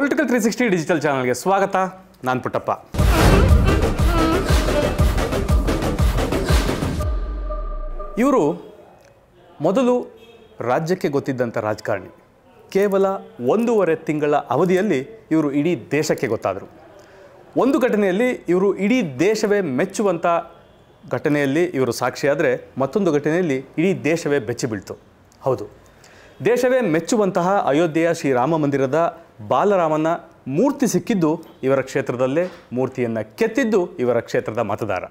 political three sixty digital ಚಾನಲ್ಗೆ ಸ್ವಾಗತ ನಾನು ಪುಟ್ಟಪ್ಪ ಇವರು ಮೊದಲು ರಾಜ್ಯಕ್ಕೆ ಗೊತ್ತಿದ್ದಂಥ ರಾಜಕಾರಣಿ ಕೇವಲ ಒಂದೂವರೆ ತಿಂಗಳ ಅವಧಿಯಲ್ಲಿ ಇವರು ಇಡೀ ದೇಶಕ್ಕೆ ಗೊತ್ತಾದರು ಒಂದು ಘಟನೆಯಲ್ಲಿ ಇವರು ಇಡೀ ದೇಶವೇ ಮೆಚ್ಚುವಂಥ ಘಟನೆಯಲ್ಲಿ ಇವರು ಸಾಕ್ಷಿಯಾದರೆ ಮತ್ತೊಂದು ಘಟನೆಯಲ್ಲಿ ಇಡೀ ದೇಶವೇ ಬೆಚ್ಚಿಬೀಳ್ತು ಹೌದು ದೇಶವೇ ಮೆಚ್ಚುವಂತಹ ಅಯೋಧ್ಯೆಯ ಶ್ರೀರಾಮ ಮಂದಿರದ ಬಾಲರಾಮನ ಮೂರ್ತಿ ಸಿಕ್ಕಿದ್ದು ಇವರ ಕ್ಷೇತ್ರದಲ್ಲೇ ಮೂರ್ತಿಯನ್ನು ಕೆತ್ತಿದ್ದು ಇವರ ಕ್ಷೇತ್ರದ ಮತದಾರ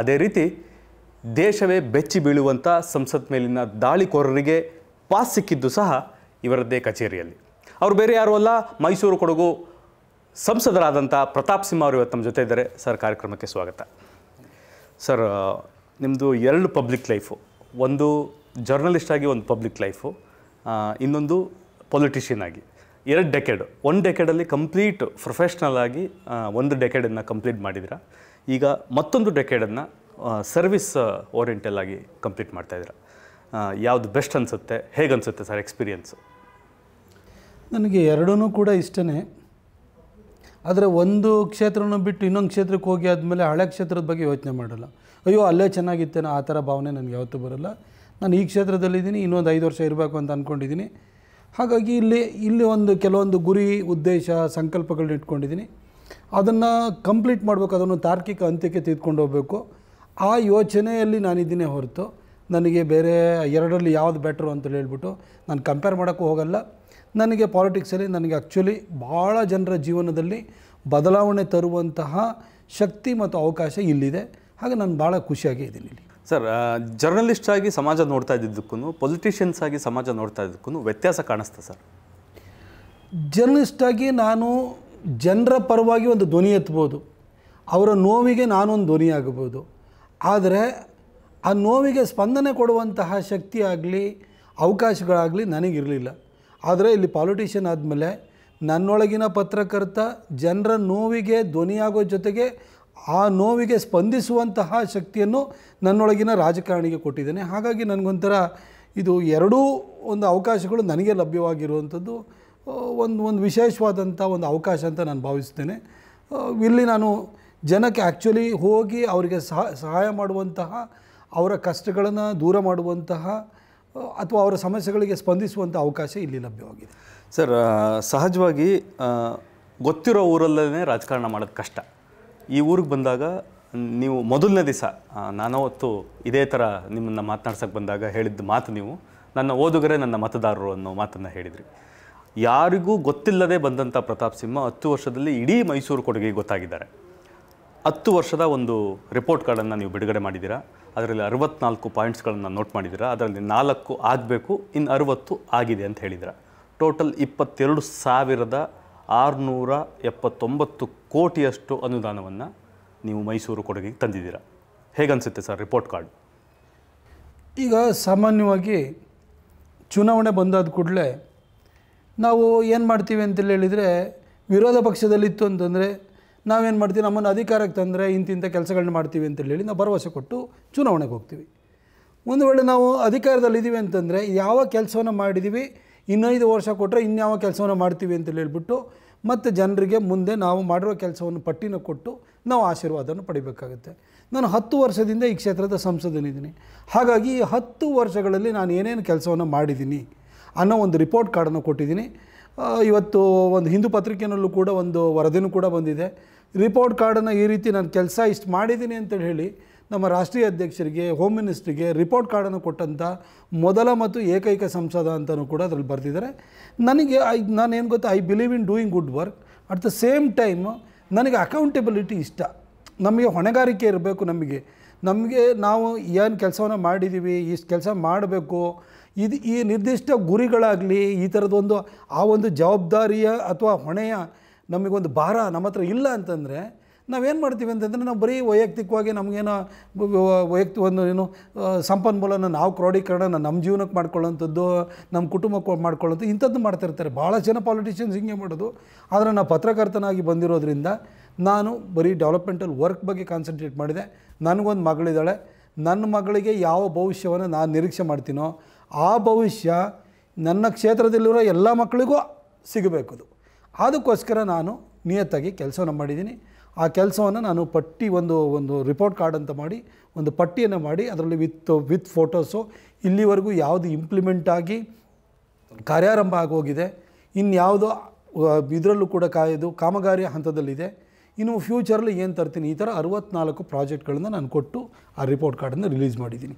ಅದೇ ರೀತಿ ದೇಶವೇ ಬೆಚ್ಚಿ ಬೀಳುವಂಥ ಸಂಸತ್ ಮೇಲಿನ ದಾಳಿಕೋರರಿಗೆ ಪಾಸ್ ಸಿಕ್ಕಿದ್ದು ಸಹ ಇವರದ್ದೇ ಕಚೇರಿಯಲ್ಲಿ ಅವರು ಬೇರೆ ಯಾರೂ ಅಲ್ಲ ಮೈಸೂರು ಕೊಡಗು ಸಂಸದರಾದಂಥ ಪ್ರತಾಪ್ ಸಿಂಹ ಅವರು ಇವತ್ತು ನಮ್ಮ ಜೊತೆ ಇದ್ದಾರೆ ಸರ್ ಕಾರ್ಯಕ್ರಮಕ್ಕೆ ಸ್ವಾಗತ ಸರ್ ನಿಮ್ಮದು ಎರಡು ಪಬ್ಲಿಕ್ ಲೈಫು ಒಂದು ಜರ್ನಲಿಸ್ಟ್ ಆಗಿ ಒಂದು ಪಬ್ಲಿಕ್ ಲೈಫು ಇನ್ನೊಂದು ಪೊಲಿಟಿಷಿಯನ್ ಆಗಿ ಎರಡು ಡೆಕೆಡ್ ಒಂದು ಡೆಕೆಡಲ್ಲಿ ಕಂಪ್ಲೀಟ್ ಪ್ರೊಫೆಷ್ನಲ್ ಆಗಿ ಒಂದು ಡೆಕೆಡನ್ನು ಕಂಪ್ಲೀಟ್ ಮಾಡಿದ್ದೀರಾ ಈಗ ಮತ್ತೊಂದು ಡೆಕೆಡನ್ನು ಸರ್ವಿಸ್ ಓರಿಯೆಂಟಲ್ ಆಗಿ ಕಂಪ್ಲೀಟ್ ಮಾಡ್ತಾಯಿದ್ದೀರ ಯಾವುದು ಬೆಸ್ಟ್ ಅನಿಸುತ್ತೆ ಹೇಗೆ ಅನಿಸುತ್ತೆ ಸರ್ ಎಕ್ಸ್ಪೀರಿಯನ್ಸು ನನಗೆ ಎರಡೂ ಕೂಡ ಇಷ್ಟನೇ ಆದರೆ ಒಂದು ಕ್ಷೇತ್ರನೂ ಬಿಟ್ಟು ಇನ್ನೊಂದು ಕ್ಷೇತ್ರಕ್ಕೆ ಹೋಗಿ ಆದಮೇಲೆ ಹಳೆ ಕ್ಷೇತ್ರದ ಬಗ್ಗೆ ಯೋಚನೆ ಮಾಡಲ್ಲ ಅಯ್ಯೋ ಅಲ್ಲೇ ಚೆನ್ನಾಗಿತ್ತೇನೋ ಆ ಥರ ಭಾವನೆ ನನಗೆ ಯಾವತ್ತೂ ಬರಲ್ಲ ನಾನು ಈ ಕ್ಷೇತ್ರದಲ್ಲಿದ್ದೀನಿ ಇನ್ನೊಂದು ಐದು ವರ್ಷ ಇರಬೇಕು ಅಂತ ಅಂದ್ಕೊಂಡಿದ್ದೀನಿ ಹಾಗಾಗಿ ಇಲ್ಲಿ ಇಲ್ಲಿ ಒಂದು ಕೆಲವೊಂದು ಗುರಿ ಉದ್ದೇಶ ಸಂಕಲ್ಪಗಳನ್ನ ಇಟ್ಕೊಂಡಿದ್ದೀನಿ ಅದನ್ನು ಕಂಪ್ಲೀಟ್ ಮಾಡಬೇಕು ಅದನ್ನು ತಾರ್ಕಿಕ ಅಂತ್ಯಕ್ಕೆ ತೆಗೆದುಕೊಂಡು ಹೋಗಬೇಕು ಆ ಯೋಚನೆಯಲ್ಲಿ ನಾನಿದ್ದೀನಿ ಹೊರತು ನನಗೆ ಬೇರೆ ಎರಡರಲ್ಲಿ ಯಾವುದು ಬೆಟ್ರು ಅಂತ ಹೇಳಿಬಿಟ್ಟು ನಾನು ಕಂಪೇರ್ ಮಾಡೋಕ್ಕೂ ಹೋಗಲ್ಲ ನನಗೆ ಪಾಲಿಟಿಕ್ಸಲ್ಲಿ ನನಗೆ ಆ್ಯಕ್ಚುಲಿ ಭಾಳ ಜನರ ಜೀವನದಲ್ಲಿ ಬದಲಾವಣೆ ತರುವಂತಹ ಶಕ್ತಿ ಮತ್ತು ಅವಕಾಶ ಇಲ್ಲಿದೆ ಹಾಗೆ ನಾನು ಭಾಳ ಖುಷಿಯಾಗಿ ಇದ್ದೀನಿ ಇಲ್ಲಿ ಸರ್ ಜರ್ನಲಿಸ್ಟ್ ಆಗಿ ಸಮಾಜ ನೋಡ್ತಾ ಇದ್ದಿದ್ದಕ್ಕೂ ಪೊಲಿಟಿಷಿಯನ್ಸ್ ಆಗಿ ಸಮಾಜ ನೋಡ್ತಾ ಇದ್ದಕ್ಕೂ ವ್ಯತ್ಯಾಸ ಕಾಣಿಸ್ತಾ ಸರ್ ಜರ್ನಲಿಸ್ಟಾಗಿ ನಾನು ಜನರ ಪರವಾಗಿ ಒಂದು ಧ್ವನಿ ಎತ್ಬೋದು ಅವರ ನೋವಿಗೆ ನಾನೊಂದು ಧ್ವನಿ ಆಗ್ಬೋದು ಆದರೆ ಆ ನೋವಿಗೆ ಸ್ಪಂದನೆ ಕೊಡುವಂತಹ ಶಕ್ತಿ ಆಗಲಿ ಅವಕಾಶಗಳಾಗಲಿ ನನಗಿರಲಿಲ್ಲ ಆದರೆ ಇಲ್ಲಿ ಪಾಲಿಟಿಷಿಯನ್ ಆದಮೇಲೆ ನನ್ನೊಳಗಿನ ಪತ್ರಕರ್ತ ಜನರ ನೋವಿಗೆ ಧ್ವನಿಯಾಗೋ ಜೊತೆಗೆ ಆ ನೋವಿಗೆ ಸ್ಪಂದಿಸುವಂತಹ ಶಕ್ತಿಯನ್ನು ನನ್ನೊಳಗಿನ ರಾಜಕಾರಣಿಗೆ ಕೊಟ್ಟಿದ್ದೇನೆ ಹಾಗಾಗಿ ನನಗೊಂಥರ ಇದು ಎರಡೂ ಒಂದು ಅವಕಾಶಗಳು ನನಗೆ ಲಭ್ಯವಾಗಿರುವಂಥದ್ದು ಒಂದು ಒಂದು ವಿಶೇಷವಾದಂಥ ಒಂದು ಅವಕಾಶ ಅಂತ ನಾನು ಭಾವಿಸ್ತೇನೆ ಇಲ್ಲಿ ನಾನು ಜನಕ್ಕೆ ಆ್ಯಕ್ಚುಲಿ ಹೋಗಿ ಅವರಿಗೆ ಸಹ ಸಹಾಯ ಮಾಡುವಂತಹ ಅವರ ಕಷ್ಟಗಳನ್ನು ದೂರ ಮಾಡುವಂತಹ ಅಥವಾ ಅವರ ಸಮಸ್ಯೆಗಳಿಗೆ ಸ್ಪಂದಿಸುವಂಥ ಅವಕಾಶ ಇಲ್ಲಿ ಲಭ್ಯವಾಗಿದೆ ಸರ್ ಸಹಜವಾಗಿ ಗೊತ್ತಿರೋ ಊರಲ್ಲೇ ರಾಜಕಾರಣ ಮಾಡೋದು ಕಷ್ಟ ಈ ಊರಿಗೆ ಬಂದಾಗ ನೀವು ಮೊದಲನೇ ದಿವಸ ನಾನು ಅವತ್ತು ಇದೇ ಥರ ನಿಮ್ಮನ್ನು ಮಾತನಾಡ್ಸೋಕ್ಕೆ ಬಂದಾಗ ಹೇಳಿದ್ದ ಮಾತು ನೀವು ನನ್ನ ಓದುಗರೇ ನನ್ನ ಮತದಾರರು ಅನ್ನೋ ಮಾತನ್ನು ಹೇಳಿದ್ರಿ ಯಾರಿಗೂ ಗೊತ್ತಿಲ್ಲದೆ ಬಂದಂಥ ಪ್ರತಾಪ್ ಸಿಂಹ ಹತ್ತು ವರ್ಷದಲ್ಲಿ ಇಡೀ ಮೈಸೂರು ಕೊಡುಗೆ ಗೊತ್ತಾಗಿದ್ದಾರೆ ಹತ್ತು ವರ್ಷದ ಒಂದು ರಿಪೋರ್ಟ್ ಕಾರ್ಡನ್ನು ನೀವು ಬಿಡುಗಡೆ ಮಾಡಿದ್ದೀರಾ ಅದರಲ್ಲಿ ಅರವತ್ನಾಲ್ಕು ಪಾಯಿಂಟ್ಸ್ಗಳನ್ನು ನೋಟ್ ಮಾಡಿದ್ದೀರಾ ಅದರಲ್ಲಿ ನಾಲ್ಕು ಆಗಬೇಕು ಇನ್ನು ಅರವತ್ತು ಆಗಿದೆ ಅಂತ ಹೇಳಿದ್ರ ಟೋಟಲ್ ಇಪ್ಪತ್ತೆರಡು ಸಾವಿರದ ಆರುನೂರ ಎಪ್ಪತ್ತೊಂಬತ್ತು ಕೋಟಿಯಷ್ಟು ಅನುದಾನವನ್ನು ನೀವು ಮೈಸೂರು ಕೊಡಗಿಗೆ ತಂದಿದ್ದೀರಾ ಹೇಗನ್ಸುತ್ತೆ ಸರ್ ರಿಪೋರ್ಟ್ ಕಾರ್ಡ್ ಈಗ ಸಾಮಾನ್ಯವಾಗಿ ಚುನಾವಣೆ ಬಂದಾದ ಕೂಡಲೇ ನಾವು ಏನು ಮಾಡ್ತೀವಿ ಅಂತೇಳಿ ಹೇಳಿದರೆ ವಿರೋಧ ಪಕ್ಷದಲ್ಲಿತ್ತು ಅಂತಂದರೆ ನಾವೇನು ಮಾಡ್ತೀವಿ ನಮ್ಮನ್ನು ಅಧಿಕಾರಕ್ಕೆ ತಂದರೆ ಇಂತಿಂಥ ಕೆಲಸಗಳನ್ನ ಮಾಡ್ತೀವಿ ಅಂತೇಳಿ ಹೇಳಿ ನಾವು ಭರವಸೆ ಕೊಟ್ಟು ಚುನಾವಣೆಗೆ ಹೋಗ್ತೀವಿ ಒಂದು ವೇಳೆ ನಾವು ಅಧಿಕಾರದಲ್ಲಿದ್ದೀವಿ ಅಂತಂದರೆ ಯಾವ ಕೆಲಸವನ್ನು ಮಾಡಿದ್ದೀವಿ ಇನ್ನೈದು ವರ್ಷ ಕೊಟ್ಟರೆ ಇನ್ಯಾವ ಕೆಲಸವನ್ನು ಮಾಡ್ತೀವಿ ಅಂತೇಳಿ ಹೇಳ್ಬಿಟ್ಟು ಮತ್ತು ಜನರಿಗೆ ಮುಂದೆ ನಾವು ಮಾಡಿರೋ ಕೆಲಸವನ್ನು ಪಟ್ಟಿನ ಕೊಟ್ಟು ನಾವು ಆಶೀರ್ವಾದವನ್ನು ಪಡಿಬೇಕಾಗುತ್ತೆ ನಾನು ಹತ್ತು ವರ್ಷದಿಂದ ಈ ಕ್ಷೇತ್ರದ ಸಂಸದನಿದ್ದೀನಿ ಹಾಗಾಗಿ ಈ ಹತ್ತು ವರ್ಷಗಳಲ್ಲಿ ನಾನು ಏನೇನು ಕೆಲಸವನ್ನು ಮಾಡಿದ್ದೀನಿ ಅನ್ನೋ ಒಂದು ರಿಪೋರ್ಟ್ ಕಾರ್ಡನ್ನು ಕೊಟ್ಟಿದ್ದೀನಿ ಇವತ್ತು ಒಂದು ಹಿಂದೂ ಪತ್ರಿಕೆಯಲ್ಲೂ ಕೂಡ ಒಂದು ವರದಿನೂ ಕೂಡ ಬಂದಿದೆ ರಿಪೋರ್ಟ್ ಕಾರ್ಡನ್ನು ಈ ರೀತಿ ನಾನು ಕೆಲಸ ಇಷ್ಟು ಮಾಡಿದ್ದೀನಿ ಅಂತೇಳಿ ಹೇಳಿ ನಮ್ಮ ರಾಷ್ಟ್ರೀಯ ಅಧ್ಯಕ್ಷರಿಗೆ ಹೋಮ್ ಮಿನಿಸ್ಟ್ರಿಗೆ ರಿಪೋರ್ಟ್ ಕಾರ್ಡನ್ನು ಕೊಟ್ಟಂಥ ಮೊದಲ ಮತ್ತು ಏಕೈಕ ಸಂಸದ ಅಂತಲೂ ಕೂಡ ಅದರಲ್ಲಿ ಬರೆದಿದ್ದಾರೆ ನನಗೆ ಐ ನಾನೇನು ಗೊತ್ತಾ I believe in doing good work at the same time ನನಗೆ ಅಕೌಂಟೆಬಿಲಿಟಿ ಇಷ್ಟ ನಮಗೆ ಹೊಣೆಗಾರಿಕೆ ಇರಬೇಕು ನಮಗೆ ನಮಗೆ ನಾವು ಏನು ಕೆಲಸವನ್ನು ಮಾಡಿದ್ದೀವಿ ಇಷ್ಟು ಕೆಲಸ ಮಾಡಬೇಕು ಇದು ಈ ನಿರ್ದಿಷ್ಟ ಗುರಿಗಳಾಗಲಿ ಈ ಥರದೊಂದು ಆ ಒಂದು ಜವಾಬ್ದಾರಿಯ ಅಥವಾ ಹೊಣೆಯ ನಮಗೊಂದು ಭಾರ ನಮ್ಮ ಹತ್ರ ಇಲ್ಲ ಅಂತಂದರೆ ನಾವೇನು ಮಾಡ್ತೀವಿ ಅಂತಂದರೆ ನಾವು ಬರೀ ವೈಯಕ್ತಿಕವಾಗಿ ನಮಗೇನೋ ವೈಯಕ್ತಿಕ ಒಂದು ಏನು ಸಂಪನ್ಮೂಲನ ನಾವು ಕ್ರೋಢೀಕರಣ ನಮ್ಮ ಜೀವನಕ್ಕೆ ಮಾಡ್ಕೊಳ್ಳೋಂಥದ್ದು ನಮ್ಮ ಕುಟುಂಬಕ್ಕೆ ಮಾಡ್ಕೊಳ್ಳೋದು ಇಂಥದ್ದು ಇರ್ತಾರೆ ಭಾಳ ಜನ ಪಾಲಿಟಿಷಿಯನ್ಸ್ ಹಿಂಗೆ ಮಾಡೋದು ಆದರೆ ನಾವು ಪತ್ರಕರ್ತನಾಗಿ ಬಂದಿರೋದ್ರಿಂದ ನಾನು ಬರೀ ಡೆವಲಪ್ಮೆಂಟಲ್ ವರ್ಕ್ ಬಗ್ಗೆ ಕಾನ್ಸಂಟ್ರೇಟ್ ಮಾಡಿದೆ ನನಗೊಂದು ಮಗಳಿದ್ದಾಳೆ ನನ್ನ ಮಗಳಿಗೆ ಯಾವ ಭವಿಷ್ಯವನ್ನು ನಾನು ನಿರೀಕ್ಷೆ ಮಾಡ್ತೀನೋ ಆ ಭವಿಷ್ಯ ನನ್ನ ಕ್ಷೇತ್ರದಲ್ಲಿರೋ ಎಲ್ಲ ಮಕ್ಕಳಿಗೂ ಸಿಗಬೇಕದು ಅದಕ್ಕೋಸ್ಕರ ನಾನು ನಿಯತ್ತಾಗಿ ಕೆಲಸವನ್ನು ಮಾಡಿದ್ದೀನಿ ಆ ಕೆಲಸವನ್ನು ನಾನು ಪಟ್ಟಿ ಒಂದು ಒಂದು ರಿಪೋರ್ಟ್ ಕಾರ್ಡ್ ಅಂತ ಮಾಡಿ ಒಂದು ಪಟ್ಟಿಯನ್ನು ಮಾಡಿ ಅದರಲ್ಲಿ ವಿತ್ ವಿತ್ ಫೋಟೋಸು ಇಲ್ಲಿವರೆಗೂ ಯಾವುದು ಇಂಪ್ಲಿಮೆಂಟ್ ಆಗಿ ಕಾರ್ಯಾರಂಭ ಆಗೋಗಿದೆ ಇನ್ಯಾವುದೋ ಇದರಲ್ಲೂ ಕೂಡ ಕಾಯೋದು ಕಾಮಗಾರಿ ಹಂತದಲ್ಲಿದೆ ಇನ್ನು ಫ್ಯೂಚರಲ್ಲಿ ಏನು ತರ್ತೀನಿ ಈ ಥರ ಅರವತ್ನಾಲ್ಕು ಪ್ರಾಜೆಕ್ಟ್ಗಳನ್ನು ನಾನು ಕೊಟ್ಟು ಆ ರಿಪೋರ್ಟ್ ಕಾರ್ಡನ್ನು ರಿಲೀಸ್ ಮಾಡಿದ್ದೀನಿ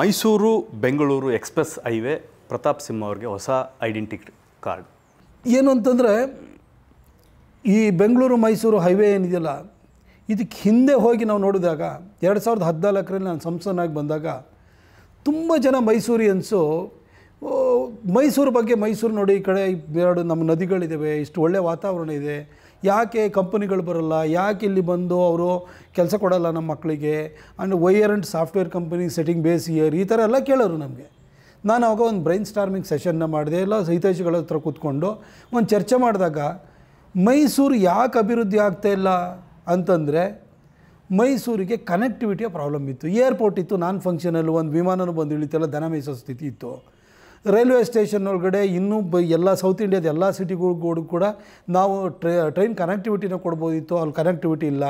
ಮೈಸೂರು ಬೆಂಗಳೂರು ಎಕ್ಸ್ಪ್ರೆಸ್ ಹೈವೇ ಪ್ರತಾಪ್ ಸಿಂಹ ಅವ್ರಿಗೆ ಹೊಸ ಐಡೆಂಟಿಟಿ ಕಾರ್ಡ್ ಏನು ಅಂತಂದರೆ ಈ ಬೆಂಗಳೂರು ಮೈಸೂರು ಹೈವೇ ಏನಿದೆಯಲ್ಲ ಇದಕ್ಕೆ ಹಿಂದೆ ಹೋಗಿ ನಾವು ನೋಡಿದಾಗ ಎರಡು ಸಾವಿರದ ಹದಿನಾಲ್ಕರಲ್ಲಿ ನಾನು ಸಂಸನ್ನಾಗಿ ಬಂದಾಗ ತುಂಬ ಜನ ಮೈಸೂರಿಯನ್ಸು ಮೈಸೂರು ಬಗ್ಗೆ ಮೈಸೂರು ನೋಡಿ ಈ ಕಡೆ ಎರಡು ನಮ್ಮ ನದಿಗಳಿದ್ದಾವೆ ಇಷ್ಟು ಒಳ್ಳೆಯ ವಾತಾವರಣ ಇದೆ ಯಾಕೆ ಕಂಪನಿಗಳು ಬರೋಲ್ಲ ಯಾಕೆ ಇಲ್ಲಿ ಬಂದು ಅವರು ಕೆಲಸ ಕೊಡೋಲ್ಲ ನಮ್ಮ ಮಕ್ಕಳಿಗೆ and wire and software company setting base year ಈ ಥರ ಎಲ್ಲ ಕೇಳೋರು ನಮಗೆ ನಾನು ಅವಾಗ ಒಂದು ಬ್ರೈನ್ ಸ್ಟಾರ್ಮಿಂಗ್ ಸೆಷನ್ನ ಮಾಡಿದೆ ಎಲ್ಲ ಹಿತೈಷಿಗಳ ಹತ್ರ ಕೂತ್ಕೊಂಡು ಒಂದು ಚರ್ಚೆ ಮಾಡಿದಾಗ ಮೈಸೂರು ಯಾಕೆ ಅಭಿವೃದ್ಧಿ ಆಗ್ತಾ ಇಲ್ಲ ಅಂತಂದರೆ ಮೈಸೂರಿಗೆ ಕನೆಕ್ಟಿವಿಟಿಯ ಪ್ರಾಬ್ಲಮ್ ಇತ್ತು ಏರ್ಪೋರ್ಟ್ ಇತ್ತು ನಾನ್ ಫಂಕ್ಷನಲ್ಲಿ ಒಂದು ವಿಮಾನನೂ ಬಂದು ಇಳಿತಲ್ಲ ದನ ಮೇಯಿಸೋ ಸ್ಥಿತಿ ಇತ್ತು ರೈಲ್ವೆ ಸ್ಟೇಷನ್ ಒಳಗಡೆ ಇನ್ನೂ ಬ ಎಲ್ಲ ಸೌತ್ ಇಂಡಿಯಾದ ಎಲ್ಲ ಸಿಟಿಗಳಿಗೂ ಕೂಡ ನಾವು ಟ್ರೈ ಟ್ರೈನ್ ಕನೆಕ್ಟಿವಿಟಿನ ಕೊಡ್ಬೋದಿತ್ತು ಅಲ್ಲಿ ಕನೆಕ್ಟಿವಿಟಿ ಇಲ್ಲ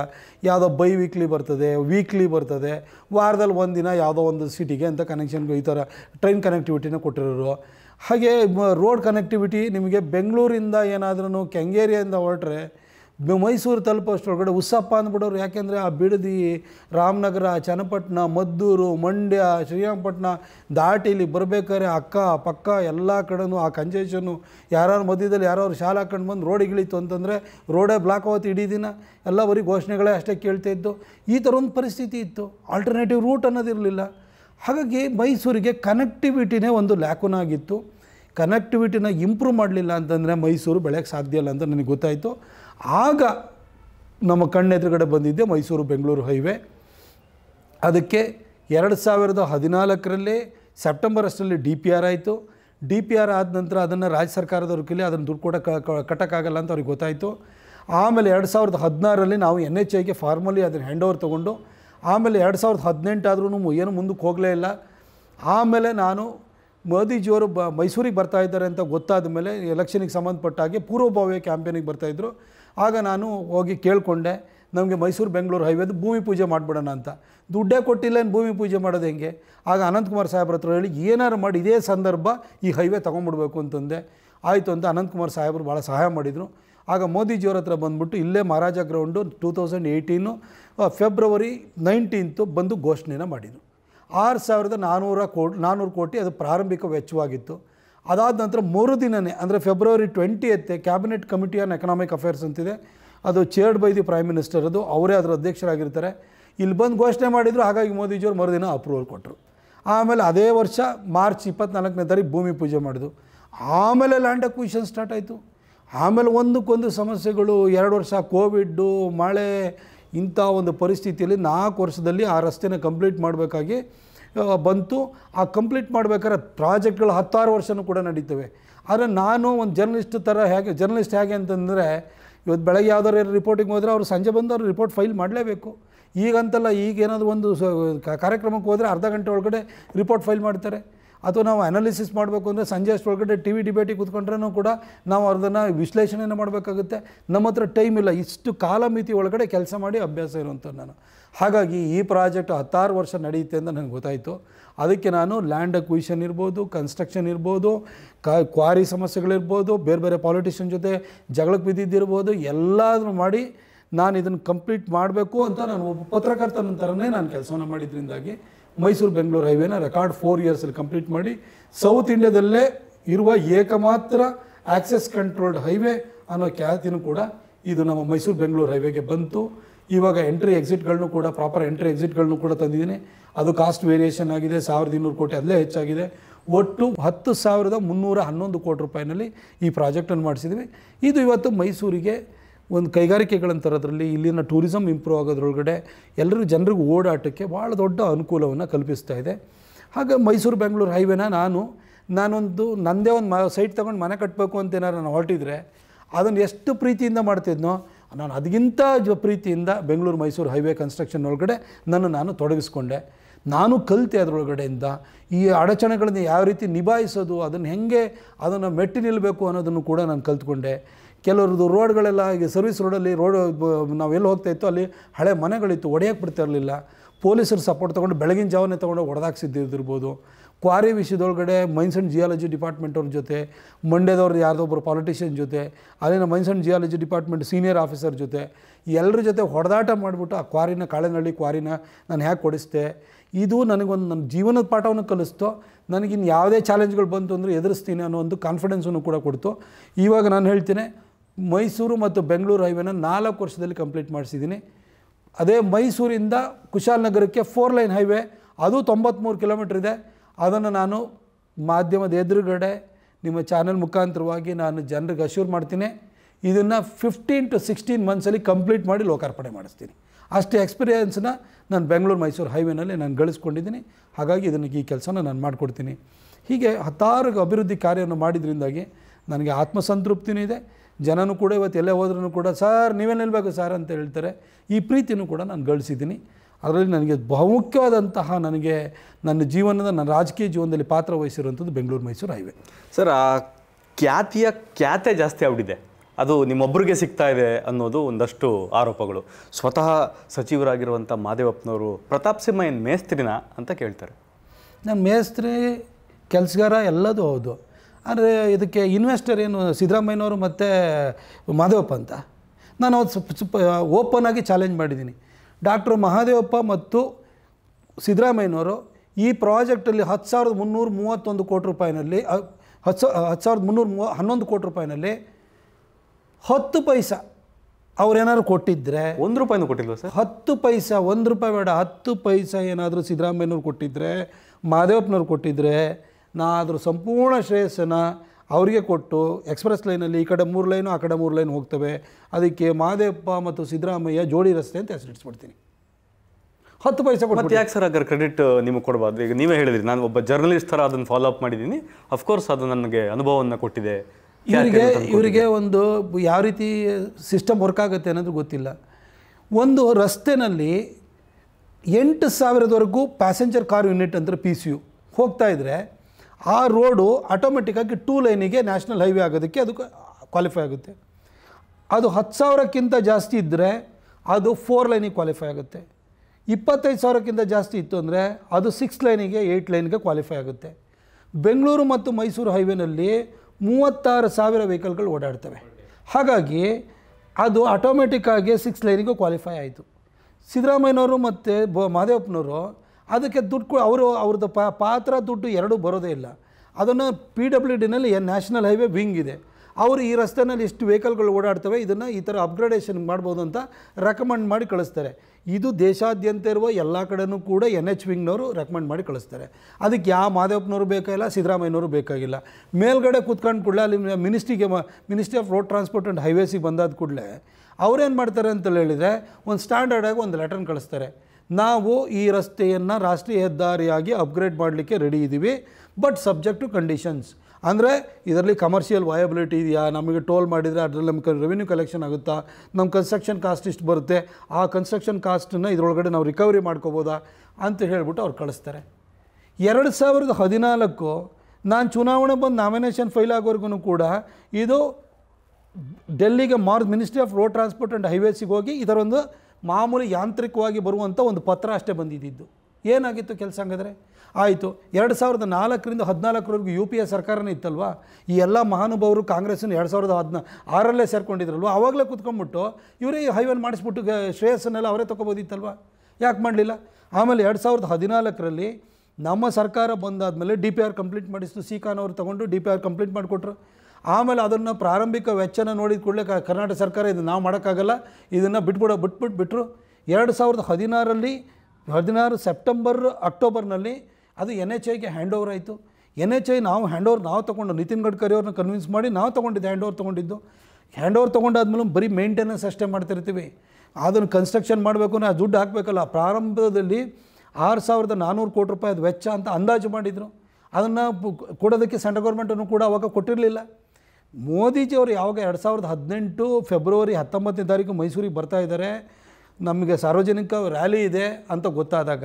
ಯಾವುದೋ ಬೈ ವೀಕ್ಲಿ ಬರ್ತದೆ ವೀಕ್ಲಿ ಬರ್ತದೆ ವಾರದಲ್ಲಿ ಒಂದು ದಿನ ಯಾವುದೋ ಒಂದು ಸಿಟಿಗೆ ಅಂತ ಕನೆಕ್ಷನ್ಗೆ ಈ ಥರ ಟ್ರೈನ್ ಕನೆಕ್ಟಿವಿಟಿನ ಕೊಟ್ಟಿರೋರು ಹಾಗೆ ರೋಡ್ ಕನೆಕ್ಟಿವಿಟಿ ನಿಮಗೆ ಬೆಂಗಳೂರಿಂದ ಏನಾದ್ರೂ ಕೆಂಗೇರಿಯಿಂದ ಹೊರಟ್ರೆ ಮೈಸೂರು ತಲುಪೋಷ್ಟರೊಳಗಡೆ ಉಸ್ಸಪ್ಪ ಅಂದ್ಬಿಡೋರು ಯಾಕೆಂದರೆ ಆ ಬಿಡದಿ ರಾಮನಗರ ಚನ್ನಪಟ್ಟಣ ಮದ್ದೂರು ಮಂಡ್ಯ ಶ್ರೀರಂಗಪಟ್ಟಣ ದಾಟಿಲಿ ಬರಬೇಕಾದ್ರೆ ಅಕ್ಕ ಪಕ್ಕ ಎಲ್ಲ ಕಡೆನೂ ಆ ಕಂಜೆಷನು ಯಾರು ಮಧ್ಯದಲ್ಲಿ ಯಾರು ಶಾಲೆ ಹಾಕೊಂಡು ಬಂದು ರೋಡಿಗೆ ಇಳಿತು ಅಂತಂದರೆ ರೋಡೇ ಬ್ಲಾಕ್ ಆಗುತ್ತೆ ಇಡೀ ದಿನ ಎಲ್ಲ ಬರೀ ಘೋಷಣೆಗಳೇ ಅಷ್ಟೇ ಕೇಳ್ತಾ ಇದ್ದು ಈ ಥರ ಒಂದು ಪರಿಸ್ಥಿತಿ ಇತ್ತು ಆಲ್ಟರ್ನೇಟಿವ್ ರೂಟ್ ಅನ್ನೋದಿರಲಿಲ್ಲ ಹಾಗಾಗಿ ಮೈಸೂರಿಗೆ ಕನೆಕ್ಟಿವಿಟಿನೇ ಒಂದು ಲ್ಯಾಕುನಾಗಿತ್ತು ಕನೆಕ್ಟಿವಿಟಿನ ಇಂಪ್ರೂವ್ ಮಾಡಲಿಲ್ಲ ಅಂತಂದರೆ ಮೈಸೂರು ಬೆಳೆಯೋಕ್ಕೆ ಸಾಧ್ಯ ಇಲ್ಲ ಅಂತ ನನಗೆ ಗೊತ್ತಾಯಿತು ಆಗ ನಮ್ಮ ಕಣ್ಣೆದುರುಗಡೆ ಬಂದಿದ್ದೆ ಮೈಸೂರು ಬೆಂಗಳೂರು ಹೈವೇ ಅದಕ್ಕೆ ಎರಡು ಸಾವಿರದ ಹದಿನಾಲ್ಕರಲ್ಲಿ ಸೆಪ್ಟೆಂಬರ್ ಅಷ್ಟರಲ್ಲಿ ಡಿ ಪಿ ಆರ್ ಆಯಿತು ಡಿ ಪಿ ಆರ್ ಆದ ನಂತರ ಅದನ್ನು ರಾಜ್ಯ ಸರ್ಕಾರದವ್ರ ಕೈಲಿ ಅದನ್ನು ದುಡ್ಡು ಕೊಡೋಕೆ ಕಟ್ಟೋಕ್ಕಾಗಲ್ಲ ಅಂತ ಅವ್ರಿಗೆ ಗೊತ್ತಾಯಿತು ಆಮೇಲೆ ಎರಡು ಸಾವಿರದ ಹದಿನಾರರಲ್ಲಿ ನಾವು ಎನ್ ಎಚ್ ಐಗೆ ಫಾರ್ಮಲಿ ಅದನ್ನು ಹ್ಯಾಂಡ್ ಓವರ್ ತೊಗೊಂಡು ಆಮೇಲೆ ಎರಡು ಸಾವಿರದ ಹದಿನೆಂಟಾದ್ರೂ ಏನು ಮುಂದಕ್ಕೆ ಹೋಗಲೇ ಇಲ್ಲ ಆಮೇಲೆ ನಾನು ಮೋದಿಜಿಯವರು ಬ ಮೈಸೂರಿಗೆ ಬರ್ತಾ ಇದ್ದಾರೆ ಅಂತ ಗೊತ್ತಾದ ಮೇಲೆ ಎಲೆಕ್ಷನಿಗೆ ಸಂಬಂಧಪಟ್ಟ ಹಾಗೆ ಪೂರ್ವಭಾವಿ ಕ್ಯಾಂಪೇನಿಗೆ ಬರ್ತಾಯಿದ್ರು ಆಗ ನಾನು ಹೋಗಿ ಕೇಳಿಕೊಂಡೆ ನಮಗೆ ಮೈಸೂರು ಬೆಂಗಳೂರು ಹೈವೇದು ಭೂಮಿ ಪೂಜೆ ಮಾಡಿಬಿಡೋಣ ಅಂತ ದುಡ್ಡೇ ಕೊಟ್ಟಿಲ್ಲ ಏನು ಭೂಮಿ ಪೂಜೆ ಮಾಡೋದು ಹೆಂಗೆ ಆಗ ಅನಂತಕುಮಾರ್ ಸಾಹೇಬ್ರ ಹತ್ರ ಹೇಳಿ ಏನಾರು ಮಾಡಿ ಇದೇ ಸಂದರ್ಭ ಈ ಹೈವೇ ತೊಗೊಂಡ್ಬಿಡ್ಬೇಕು ಅಂತಂದೆ ಆಯಿತು ಅಂತ ಅನಂತಕುಮಾರ್ ಸಾಹೇಬರು ಭಾಳ ಸಹಾಯ ಮಾಡಿದರು ಆಗ ಮೋದಿಜಿಯವ್ರ ಹತ್ರ ಬಂದುಬಿಟ್ಟು ಇಲ್ಲೇ Maharaja ground two thousand eighteen February nineteenth ಬಂದು ಘೋಷಣೆನ ಮಾಡಿದರು ಆರು ಸಾವಿರದ ನಾನ್ನೂರ ಕೋಟಿ ನಾನ್ನೂರು ಕೋಟಿ ಅದು ಪ್ರಾರಂಭಿಕ ವೆಚ್ಚವಾಗಿತ್ತು ಅದಾದ ನಂತರ ಮೂರು ದಿನನೇ ಅಂದರೆ February twenty eight cabinet committee on economic affairs ಅಂತಿದೆ ಅದು chaired by the prime minister ಅದು ಅವರೇ ಅದರ ಅಧ್ಯಕ್ಷರಾಗಿರ್ತಾರೆ ಇಲ್ಲಿ ಬಂದು ಘೋಷಣೆ ಮಾಡಿದರು ಹಾಗಾಗಿ ಮೋದಿಜಿಯವರು ಮರುದಿನ ಅಪ್ರೂವಲ್ ಕೊಟ್ಟರು ಆಮೇಲೆ ಅದೇ ವರ್ಷ ಮಾರ್ಚ್ ಇಪ್ಪತ್ನಾಲ್ಕನೇ ತಾರೀಕು ಭೂಮಿ ಪೂಜೆ ಮಾಡಿದ್ರು ಆಮೇಲೆ ಲ್ಯಾಂಡ್ ಅಕ್ವಿಷನ್ ಸ್ಟಾರ್ಟ್ ಆಯಿತು ಆಮೇಲೆ ಒಂದಕ್ಕೊಂದು ಸಮಸ್ಯೆಗಳು ಎರಡು ವರ್ಷ ಕೋವಿಡ್ಡು ಮಳೆ ಇಂಥ ಒಂದು ಪರಿಸ್ಥಿತಿಯಲ್ಲಿ ನಾಲ್ಕು ವರ್ಷದಲ್ಲಿ ಆ ರಸ್ತೆನ ಕಂಪ್ಲೀಟ್ ಮಾಡಬೇಕಾಗಿ ಬಂತು ಆ ಕಂಪ್ಲೀಟ್ ಮಾಡಬೇಕಾದ್ರೆ ಪ್ರಾಜೆಕ್ಟ್ಗಳು ಹತ್ತಾರು ವರ್ಷನೂ ಕೂಡ ನಡೀತವೆ ಆದರೆ ನಾನು ಒಂದು ಜರ್ನಲಿಸ್ಟ್ ಥರ ಹೇಗೆ ಜರ್ನಲಿಸ್ಟ್ ಹೇಗೆ ಅಂತಂದರೆ ಇವತ್ತು ಬೆಳಗ್ಗೆ ಯಾವ್ದಾರು ರಿಪೋರ್ಟಿಗೆ ಹೋದರೆ ಅವರು ಸಂಜೆ ಬಂದು ಅವ್ರು ರಿಪೋರ್ಟ್ ಫೈಲ್ ಮಾಡಲೇಬೇಕು ಈಗಂತಲ್ಲ ಈಗೇನಾದರೂ ಒಂದು ಕಾರ್ಯಕ್ರಮಕ್ಕೆ ಹೋದರೆ ಅರ್ಧ ಗಂಟೆ ಒಳಗಡೆ ರಿಪೋರ್ಟ್ ಫೈಲ್ ಮಾಡ್ತಾರೆ ಅಥವಾ ನಾವು ಅನಾಲಿಸಿಸ್ ಮಾಡಬೇಕು ಅಂದರೆ ಸಂಜೆ ಅಷ್ಟು ಒಳಗಡೆ ಟಿ ವಿ ಡಿಬೇಟಿಗೆ ಕೂತ್ಕೊಂಡ್ರೂ ಕೂಡ ನಾವು ಅದನ್ನು ವಿಶ್ಲೇಷಣೆಯನ್ನು ಮಾಡಬೇಕಾಗುತ್ತೆ ನಮ್ಮ ಹತ್ರ ಟೈಮ್ ಇಲ್ಲ ಇಷ್ಟು ಕಾಲಮಿತಿ ಒಳಗಡೆ ಕೆಲಸ ಮಾಡಿ ಅಭ್ಯಾಸ ಇರುವಂಥ ನಾನು ಹಾಗಾಗಿ ಈ ಪ್ರಾಜೆಕ್ಟ್ ಹತ್ತಾರು ವರ್ಷ ನಡೆಯುತ್ತೆ ಅಂತ ನನಗೆ ಗೊತ್ತಾಯಿತು ಅದಕ್ಕೆ ನಾನು ಲ್ಯಾಂಡ್ ಅಕ್ವಿಷನ್ ಇರ್ಬೋದು ಕನ್ಸ್ಟ್ರಕ್ಷನ್ ಇರ್ಬೋದು ಕ್ವಾರಿ ಸಮಸ್ಯೆಗಳಿರ್ಬೋದು ಬೇರೆ ಬೇರೆ ಪಾಲಿಟಿಷಿಯನ್ ಜೊತೆ ಜಗಳಕ್ಕೆ ಬಿದ್ದಿದ್ದಿರ್ಬೋದು ಎಲ್ಲಾದರೂ ಮಾಡಿ ನಾನು ಇದನ್ನು ಕಂಪ್ಲೀಟ್ ಮಾಡಬೇಕು ಅಂತ ನಾನು ಒಬ್ಬ ಪತ್ರಕರ್ತನ ಥರನೇ ನಾನು ಕೆಲಸವನ್ನು ಮಾಡಿದ್ರಿಂದಾಗಿ ಮೈಸೂರು ಬೆಂಗಳೂರು ಹೈವೇನ ರೆಕಾರ್ಡ್ ಫೋರ್ ಇಯರ್ಸಲ್ಲಿ ಕಂಪ್ಲೀಟ್ ಮಾಡಿ ಸೌತ್ ಇಂಡಿಯಾದಲ್ಲೇ ಇರುವ ಏಕಮಾತ್ರ ಆಕ್ಸೆಸ್ ಕಂಟ್ರೋಲ್ಡ್ ಹೈವೇ ಅನ್ನೋ ಖ್ಯಾತಿನೂ ಕೂಡ ಇದು ನಮ್ಮ ಮೈಸೂರು ಬೆಂಗಳೂರು ಹೈವೇಗೆ ಬಂತು ಇವಾಗ ಎಂಟ್ರಿ ಎಕ್ಸಿಟ್ಗಳನ್ನು ಕೂಡ ಪ್ರಾಪರ್ ಎಂಟ್ರಿ ಎಕ್ಸಿಟ್ಗಳನ್ನು ಕೂಡ ತಂದಿದ್ದೀನಿ ಅದು ಕಾಸ್ಟ್ ವೇರಿಯೇಷನ್ ಆಗಿದೆ ಸಾವಿರದ ಇನ್ನೂರು ಕೋಟಿ ಅಲ್ಲೇ ಹೆಚ್ಚಾಗಿದೆ ಒಟ್ಟು ಹತ್ತು ಸಾವಿರದ ಮುನ್ನೂರ ಹನ್ನೊಂದು ಕೋಟಿ ರೂಪಾಯಿನಲ್ಲಿ ಈ ಪ್ರಾಜೆಕ್ಟನ್ನು ಮಾಡಿಸಿದ್ವಿ ಇದು ಇವತ್ತು ಮೈಸೂರಿಗೆ ಒಂದು ಕೈಗಾರಿಕೆಗಳನ್ನು ಇಲ್ಲಿನ ಟೂರಿಸಮ್ ಇಂಪ್ರೂವ್ ಆಗೋದ್ರೊಳಗಡೆ ಎಲ್ಲರೂ ಜನರಿಗೆ ಓಡಾಟಕ್ಕೆ ಭಾಳ ದೊಡ್ಡ ಅನುಕೂಲವನ್ನು ಕಲ್ಪಿಸ್ತಾ ಇದೆ ಹಾಗೆ ಮೈಸೂರು ಬೆಂಗಳೂರು ಹೈವೇನ ನಾನು ನಾನೊಂದು ನನ್ನದೇ ಒಂದು ಮ ಸೈಟ್ ತೊಗೊಂಡು ಮನೆ ಕಟ್ಟಬೇಕು ಅಂತ ಏನಾರು ನಾನು ಹೊರಟಿದ್ರೆ ಅದನ್ನು ಎಷ್ಟು ಪ್ರೀತಿಯಿಂದ ಮಾಡ್ತಿದ್ನೋ ನಾನು ಅದಕ್ಕಿಂತ ಜ ಪ್ರೀತಿಯಿಂದ ಬೆಂಗಳೂರು ಮೈಸೂರು ಹೈವೇ ಕನ್ಸ್ಟ್ರಕ್ಷನ್ ಒಳಗಡೆ ನನ್ನ ನಾನು ತೊಡಗಿಸ್ಕೊಂಡೆ ನಾನು ಕಲಿತೆ ಅದರೊಳಗಡೆಯಿಂದ ಈ ಅಡಚಣೆಗಳನ್ನು ಯಾವ ರೀತಿ ನಿಭಾಯಿಸೋದು ಅದನ್ನು ಹೆಂಗೆ ಅದನ್ನು ಮೆಟ್ಟಿ ನಿಲ್ಲಬೇಕು ಅನ್ನೋದನ್ನು ಕೂಡ ನಾನು ಕಲ್ತ್ಕೊಂಡೆ ಕೆಲವ್ರದ್ದು ರೋಡ್ಗಳೆಲ್ಲ ಹಾಗೆ ಸರ್ವಿಸ್ ರೋಡಲ್ಲಿ ರೋಡ್ ನಾವು ಎಲ್ಲಿ ಇತ್ತು ಅಲ್ಲಿ ಹಳೆ ಮನೆಗಳಿತ್ತು ಒಡೆಯಕ್ಕೆ ಬಿಡ್ತಾ ಇರಲಿಲ್ಲ ಪೊಲೀಸರು ಸಪೋರ್ಟ್ ತೊಗೊಂಡು ಬೆಳಗಿನ ಜಾವನೆ ತೊಗೊಂಡು ಹೊಡೆದಾಕ್ಸಿದ್ದಿರ್ಬೋದು ಕ್ವಾರಿ ವಿಷಯದೊಳಗಡೆ ಮೈನ್ಸ್ ಆ್ಯಂಡ್ ಜಿಯಾಲಜಿ ಡಿಪಾರ್ಟ್ಮೆಂಟವ್ರ ಜೊತೆ ಮಂಡ್ಯದವ್ರು ಯಾರ್ದೊಬ್ಬರು ಪಾಲಿಟಿಷಿಯನ್ ಜೊತೆ ಅಲ್ಲಿನ mines geology department senior officer ಜೊತೆ ಎಲ್ಲರ ಜೊತೆ ಹೊಡೆದಾಟ ಮಾಡಿಬಿಟ್ಟು ಆ ಕ್ವಾರಿನ ಕಾಳೆನಳ್ಳಿ ಕ್ವಾರಿನ ನಾನು ಹೇಗೆ ಕೊಡಿಸ್ದೆ ಇದು ನನಗೊಂದು ನನ್ನ ಜೀವನದ ಪಾಠವನ್ನು ಕಲಿಸ್ತು ನನಗಿನ್ನು ಯಾವುದೇ ಚಾಲೆಂಜ್ಗಳು ಬಂತು ಅಂದರೆ ಎದುರಿಸ್ತೀನಿ ಅನ್ನೋ ಒಂದು ಕಾನ್ಫಿಡೆನ್ಸನ್ನು ಕೂಡ ಕೊಡ್ತು ಇವಾಗ ನಾನು ಹೇಳ್ತೀನಿ ಮೈಸೂರು ಮತ್ತು ಬೆಂಗಳೂರು ಹೈವೇನ ನಾಲ್ಕು ವರ್ಷದಲ್ಲಿ ಕಂಪ್ಲೀಟ್ ಮಾಡಿಸಿದ್ದೀನಿ ಅದೇ ಮೈಸೂರಿಂದ ಕುಶಾಲನಗರಕ್ಕೆ ಫೋರ್ ಲೈನ್ ಹೈವೇ ಅದು ತೊಂಬತ್ತ್ಮೂರು ಕಿಲೋಮೀಟ್ರ್ ಇದೆ ಅದನ್ನು ನಾನು ಮಾಧ್ಯಮದ ಎದುರುಗಡೆ ನಿಮ್ಮ ಚಾನಲ್ ಮುಖಾಂತರವಾಗಿ ನಾನು ಜನರಿಗೆ ಅಶ್ಯೂರ್ ಮಾಡ್ತೀನಿ ಇದನ್ನು ಫಿಫ್ಟೀನ್ ಟು ಸಿಕ್ಸ್ಟೀನ್ ಮಂತ್ಸಲ್ಲಿ ಕಂಪ್ಲೀಟ್ ಮಾಡಿ ಲೋಕಾರ್ಪಣೆ ಮಾಡಿಸ್ತೀನಿ ಅಷ್ಟು ಎಕ್ಸ್ಪೀರಿಯೆನ್ಸನ್ನ ನಾನು ಬೆಂಗಳೂರು ಮೈಸೂರು ಹೈವೇನಲ್ಲಿ ನಾನು ಗಳಿಸ್ಕೊಂಡಿದ್ದೀನಿ ಹಾಗಾಗಿ ಇದನ್ನು ಈ ಕೆಲಸನ ನಾನು ಮಾಡಿಕೊಡ್ತೀನಿ ಹೀಗೆ ಹತ್ತಾರು ಅಭಿವೃದ್ಧಿ ಕಾರ್ಯವನ್ನು ಮಾಡಿದ್ರಿಂದಾಗಿ ನನಗೆ ಆತ್ಮಸಂತೃಪ್ತಿನೂ ಇದೆ ಜನನೂ ಕೂಡ ಇವತ್ತು ಎಲ್ಲೇ ಹೋದ್ರೂ ಕೂಡ ಸರ್ ನೀವೇ ನಿಲ್ಲಬೇಕು ಸರ್ ಅಂತ ಹೇಳ್ತಾರೆ ಈ ಪ್ರೀತಿನೂ ಕೂಡ ನಾನು ಗಳಿಸಿದ್ದೀನಿ ಅದರಲ್ಲಿ ನನಗೆ ಬಹುಮುಖ್ಯವಾದಂತಹ ನನಗೆ ನನ್ನ ಜೀವನದ ನನ್ನ ರಾಜಕೀಯ ಜೀವನದಲ್ಲಿ ಪಾತ್ರ ವಹಿಸಿರುವಂಥದ್ದು ಬೆಂಗಳೂರು ಮೈಸೂರು ಹೈವೇ ಸರ್ ಆ ಖ್ಯಾತಿಯ ಖ್ಯಾತೆ ಜಾಸ್ತಿ ಆಗ್ಬಿಟ್ಟಿದೆ ಅದು ನಿಮ್ಮೊಬ್ಬರಿಗೆ ಸಿಗ್ತಾ ಇದೆ ಅನ್ನೋದು ಒಂದಷ್ಟು ಆರೋಪಗಳು ಸ್ವತಃ ಸಚಿವರಾಗಿರುವಂಥ ಮಾದೇವಪ್ಪನವರು ಪ್ರತಾಪ್ ಸಿಂಹ ಏನು ಮೇಸ್ತ್ರಿನಾ ಅಂತ ಕೇಳ್ತಾರೆ ನಾನು ಮೇಸ್ತ್ರಿ ಕೆಲಸಗಾರ ಎಲ್ಲದೂ ಹೌದು ಅಂದರೆ ಇದಕ್ಕೆ ಇನ್ವೆಸ್ಟರ್ ಏನು ಸಿದ್ದರಾಮಯ್ಯನವರು ಮತ್ತು ಮಾಧವಪ್ಪ ಅಂತ ನಾನು ಅವತ್ತು ಓಪನ್ ಆಗಿ ಚಾಲೆಂಜ್ ಮಾಡಿದ್ದೀನಿ ಡಾಕ್ಟರ್ ಮಹಾದೇವಪ್ಪ ಮತ್ತು ಸಿದ್ದರಾಮಯ್ಯನವರು ಈ ಪ್ರಾಜೆಕ್ಟಲ್ಲಿ ಹತ್ತು ಸಾವಿರದ ಮುನ್ನೂರು ಮೂವತ್ತೊಂದು ಕೋಟಿ ರೂಪಾಯಿನಲ್ಲಿ ಹತ್ತು ಹತ್ತು ಸಾವಿರದ ಮುನ್ನೂರು ಮೂವ ಹನ್ನೊಂದು ಕೋಟಿ ರೂಪಾಯಿನಲ್ಲಿ ಹತ್ತು ಪೈಸ ಅವ್ರೇನಾದ್ರು ಕೊಟ್ಟಿದ್ದರೆ ಒಂದು ರೂಪಾಯಿನೂ ಕೊಟ್ಟಿಲ್ವ ಸರ್ ಹತ್ತು ಪೈಸ ಒಂದು ರೂಪಾಯಿ ಬೇಡ ಹತ್ತು ಪೈಸ ಏನಾದರೂ ಸಿದ್ದರಾಮಯ್ಯನವ್ರು ಕೊಟ್ಟಿದ್ದರೆ ಮಾದೇವಪ್ಪನವ್ರು ಕೊಟ್ಟಿದ್ದರೆ ನಾ ಅದರ ಸಂಪೂರ್ಣ ಶ್ರೇಯಸ್ಸನ್ನು ಅವರಿಗೆ ಕೊಟ್ಟು ಎಕ್ಸ್ಪ್ರೆಸ್ ಲೈನಲ್ಲಿ ಈ ಕಡೆ ಮೂರು ಲೈನು ಆ ಕಡೆ ಮೂರು ಲೈನ್ ಹೋಗ್ತವೆ ಅದಕ್ಕೆ ಮಾದೇಪ್ಪ ಮತ್ತು ಸಿದ್ದರಾಮಯ್ಯ ಜೋಡಿ ರಸ್ತೆ ಅಂತ ಹೆಸರಿಟ್ಬಿಡ್ತೀನಿ ಹತ್ತು ಪೈಸೆ ಮತ್ತೆ ಯಾಕೆ ಸರ್ ಹಾಗಾದ್ರೆ ಕ್ರೆಡಿಟ್ ನಿಮಗೆ ಕೊಡಬಾರ್ದು ಈಗ ನೀವೇ ಹೇಳಿದ್ರಿ ನಾನು ಒಬ್ಬ ಜರ್ನಲಿಸ್ಟ್ ಥರ ಅದನ್ನು ಫಾಲೋ ಅಪ್ ಮಾಡಿದ್ದೀನಿ ಅಫ್ಕೋರ್ಸ್ ಅದು ನನಗೆ ಅನುಭವವನ್ನು ಕೊಟ್ಟಿದೆ ಇವರಿಗೆ ಇವರಿಗೆ ಒಂದು ಯಾವ ರೀತಿ ಸಿಸ್ಟಮ್ ವರ್ಕ್ ಆಗುತ್ತೆ ಅನ್ನೋದು ಗೊತ್ತಿಲ್ಲ ಒಂದು ರಸ್ತೆನಲ್ಲಿ ಎಂಟು ಸಾವಿರದವರೆಗೂ ಪ್ಯಾಸೆಂಜರ್ ಕಾರ್ ಯೂನಿಟ್ ಅಂದರೆ ಪಿ ಸಿ ಯು ಹೋಗ್ತಾ ಆ ರೋಡು ಆಟೋಮೆಟಿಕ್ಕಾಗಿ ಟೂ ಲೈನಿಗೆ ನ್ಯಾಷನಲ್ ಹೈವೇ ಆಗೋದಕ್ಕೆ ಅದು ಕ್ವಾಲಿಫೈ ಆಗುತ್ತೆ ಅದು ಹತ್ತು ಸಾವಿರಕ್ಕಿಂತ ಜಾಸ್ತಿ ಇದ್ದರೆ ಅದು ಫೋರ್ ಲೈನಿಗೆ ಕ್ವಾಲಿಫೈ ಆಗುತ್ತೆ ಇಪ್ಪತ್ತೈದು ಸಾವಿರಕ್ಕಿಂತ ಜಾಸ್ತಿ ಇತ್ತು ಅಂದರೆ ಅದು ಸಿಕ್ಸ್ ಲೈನಿಗೆ ಏಯ್ಟ್ ಲೈನ್ಗೆ ಕ್ವಾಲಿಫೈ ಆಗುತ್ತೆ ಬೆಂಗಳೂರು ಮತ್ತು ಮೈಸೂರು ಹೈವೇನಲ್ಲಿ ಮೂವತ್ತಾರು ಸಾವಿರ ವೆಹಿಕಲ್ಗಳು ಓಡಾಡ್ತವೆ ಹಾಗಾಗಿ ಅದು ಆಟೋಮೆಟಿಕ್ಕಾಗಿ ಸಿಕ್ಸ್ ಲೈನಿಗೂ ಕ್ವಾಲಿಫೈ ಆಯಿತು ಸಿದ್ದರಾಮಯ್ಯನವರು ಮತ್ತು ಬ ಮಾದೇವಪ್ಪನವರು ಅದಕ್ಕೆ ದುಡ್ಡು ಅವರು ಅವ್ರದ್ದು ಪಾತ್ರ ದುಡ್ಡು ಎರಡೂ ಬರೋದೇ ಇಲ್ಲ ಅದನ್ನು ಪಿ ಡಬ್ಲ್ಯೂ ಡಿನಲ್ಲಿ ನ್ಯಾಷನಲ್ ಹೈವೇ ವಿಂಗ್ ಇದೆ ಅವರು ಈ ರಸ್ತೆನಲ್ಲಿ ಎಷ್ಟು ವೆಹಿಕಲ್ಗಳು ಓಡಾಡ್ತವೆ ಇದನ್ನು ಈ ಥರ ಅಪ್ಗ್ರೇಡೇಷನ್ ಮಾಡ್ಬೋದು ಅಂತ ರೆಕಮೆಂಡ್ ಮಾಡಿ ಕಳಿಸ್ತಾರೆ ಇದು ದೇಶಾದ್ಯಂತ ಇರುವ ಎಲ್ಲ ಕಡೆನೂ ಕೂಡ ಎನ್ ಎಚ್ ವಿಂಗ್ನವರು ರೆಕಮೆಂಡ್ ಮಾಡಿ ಕಳಿಸ್ತಾರೆ ಅದಕ್ಕೆ ಯಾವ ಮಾದೇವಪ್ಪನವರು ಬೇಕಾಗಿಲ್ಲ ಸಿದ್ದರಾಮಯ್ಯನವರು ಬೇಕಾಗಿಲ್ಲ ಮೇಲ್ಗಡೆ ಕೂತ್ಕೊಂಡು ಕೂಡಲೇ ಅಲ್ಲಿ ಮಿನಿಸ್ಟ್ರಿಗೆ ministry of road transport and ಹೈವೇಸಿಗೆ ಬಂದಾದ ಕೂಡಲೇ ಅವ್ರೇನು ಮಾಡ್ತಾರೆ ಅಂತ ಹೇಳಿದರೆ ಒಂದು ಸ್ಟ್ಯಾಂಡರ್ಡಾಗಿ ಒಂದು ಲೆಟರ್ನ ಕಳಿಸ್ತಾರೆ ನಾವು ಈ ರಸ್ತೆಯನ್ನು ರಾಷ್ಟ್ರೀಯ ಹೆದ್ದಾರಿಯಾಗಿ ಅಪ್ಗ್ರೇಡ್ ಮಾಡಲಿಕ್ಕೆ ರೆಡಿ ಇದ್ದೀವಿ ಬಟ್ ಸಬ್ಜೆಕ್ಟ್ ಟು ಕಂಡೀಷನ್ಸ್ ಅಂದರೆ ಇದರಲ್ಲಿ ಕಮರ್ಷಿಯಲ್ ವಯಬಿಲಿಟಿ ಇದೆಯಾ ನಮಗೆ ಟೋಲ್ ಮಾಡಿದರೆ ಅದರಲ್ಲಿ ನಮಗೆ ರೆವಿನ್ಯೂ ಕಲೆಕ್ಷನ್ ಆಗುತ್ತಾ ನಮ್ಮ ಕನ್ಸ್ಟ್ರಕ್ಷನ್ ಕಾಸ್ಟ್ ಇಷ್ಟು ಬರುತ್ತೆ ಆ ಕನ್ಸ್ಟ್ರಕ್ಷನ್ ಕಾಸ್ಟನ್ನು ಇದರೊಳಗಡೆ ನಾವು ರಿಕವರಿ ಮಾಡ್ಕೋಬೋದಾ ಅಂತ ಹೇಳಿಬಿಟ್ಟು ಅವ್ರು ಕಳಿಸ್ತಾರೆ ಎರಡು ಸಾವಿರದ ಹದಿನಾಲ್ಕು ನಾನು ಚುನಾವಣೆ ಬಂದು ನಾಮಿನೇಷನ್ ಫೈಲ್ ಆಗೋರ್ಗು ಕೂಡ ಇದು ಡೆಲ್ಲಿಗೆ ಮಾರ್ ministry of road transport and ಹೈವೇಸಿಗೆ ಹೋಗಿ ಇದರೊಂದು ಮಾಮೂಲಿ ಯಾಂತ್ರಿಕವಾಗಿ ಬರುವಂಥ ಒಂದು ಪತ್ರ ಅಷ್ಟೇ ಬಂದಿದ್ದಿದ್ದು ಏನಾಗಿತ್ತು ಕೆಲಸ ಹಾಗಾದ್ರೆ ಆಯಿತು ಎರಡು ಸಾವಿರದ ನಾಲ್ಕರಿಂದ ಹದಿನಾಲ್ಕರವರೆಗೂ ಯು ಪಿ ಎ ಸರ್ಕಾರನೇ ಇತ್ತಲ್ವ ಈ ಎಲ್ಲ ಮಹಾನುಭಾವರು ಕಾಂಗ್ರೆಸ್ಸನ್ನು ಎರಡು ಸಾವಿರದ ಹದಿನಾ ಆರಲ್ಲೇ ಸೇರ್ಕೊಂಡಿದ್ರಲ್ವ ಆವಾಗಲೇ ಕುತ್ಕೊಂಡ್ಬಿಟ್ಟು ಇವರೇ ಹೈವನ್ ಮಾಡಿಸ್ಬಿಟ್ಟು ಶ್ರೇಯಸ್ಸನ್ನೆಲ್ಲ ಅವರೇ ತೊಗೊಬೋದಿತ್ತಲ್ವ ಯಾಕೆ ಮಾಡಲಿಲ್ಲ ಆಮೇಲೆ ಎರಡು ಸಾವಿರದ ಹದಿನಾಲ್ಕರಲ್ಲಿ ನಮ್ಮ ಸರ್ಕಾರ ಬಂದಾದ ಮೇಲೆ ಡಿ ಪಿ ಆರ್ ಕಂಪ್ಲೀಟ್ ಮಾಡಿಸ್ತು ಸಿ ಅವರು ತೊಗೊಂಡು ಡಿ ಪಿ ಆರ್ ಕಂಪ್ಲೀಟ್ ಮಾಡಿಕೊಟ್ರು ಆಮೇಲೆ ಅದನ್ನು ಪ್ರಾರಂಭಿಕ ವೆಚ್ಚನ ನೋಡಿದ ಕೂಡಲೇ ಕರ್ನಾಟಕ ಸರ್ಕಾರ ಇದು ನಾವು ಮಾಡೋಕ್ಕಾಗಲ್ಲ ಇದನ್ನು ಬಿಟ್ಬಿಡೋ ಬಿಟ್ಬಿಟ್ಟು ಬಿಟ್ಟರು ಎರಡು ಸಾವಿರದ ಹದಿನಾರರಲ್ಲಿ ಹದಿನಾರು ಸೆಪ್ಟೆಂಬರ್ ಅಕ್ಟೋಬರ್ನಲ್ಲಿ ಅದು ಎನ್ ಎಚ್ ಐಗೆ ಹ್ಯಾಂಡ್ ಓವರ್ ಆಯಿತು ಎನ್ ಎಚ್ ಐ ನಾವು ಹ್ಯಾಂಡ್ ಓವರ್ ನಾವು ತೊಗೊಂಡು ನಿತಿನ್ ಗಡ್ಕರಿ ಅವ್ರನ್ನ ಕನ್ವಿನ್ಸ್ ಮಾಡಿ ನಾವು ತೊಗೊಂಡಿದ್ದೆ ಹ್ಯಾಂಡ್ ಓವರ್ ತೊಗೊಂಡಿದ್ದು ಹ್ಯಾಂಡ್ ಓವರ್ ತೊಗೊಂಡಾದ್ಮೇಲೆ ಬರೀ ಮೇಂಟೆನೆನ್ಸ್ ಅಷ್ಟೇ ಮಾಡ್ತಿರ್ತೀವಿ ಅದನ್ನು ಕನ್ಸ್ಟ್ರಕ್ಷನ್ ಮಾಡಬೇಕು ಆ ದುಡ್ಡು ಹಾಕಬೇಕಲ್ಲ ಪ್ರಾರಂಭದಲ್ಲಿ ಆರು ಸಾವಿರದ ನಾನ್ನೂರು ಕೋಟಿ ರೂಪಾಯಿ ಅದು ವೆಚ್ಚ ಅಂತ ಅಂದಾಜು ಮಾಡಿದರು ಅದನ್ನು ಕೊಡೋದಕ್ಕೆ ಸೆಂಟ್ರಲ್ ಗೌರ್ಮೆಂಟನ್ನು ಕೂಡ ಅವಾಗ ಕೊಟ್ಟಿರಲಿಲ್ಲ ಮೋದಿಜಿಯವರು ಯಾವಾಗ ಎರಡು ಸಾವಿರದ ಹದಿನೆಂಟು ಫೆಬ್ರವರಿ ಹತ್ತೊಂಬತ್ತನೇ ತಾರೀಕು ಮೈಸೂರಿಗೆ ಬರ್ತಾ ಇದ್ದಾರೆ ನಮಗೆ ಸಾರ್ವಜನಿಕ ರ್ಯಾಲಿ ಇದೆ ಅಂತ ಗೊತ್ತಾದಾಗ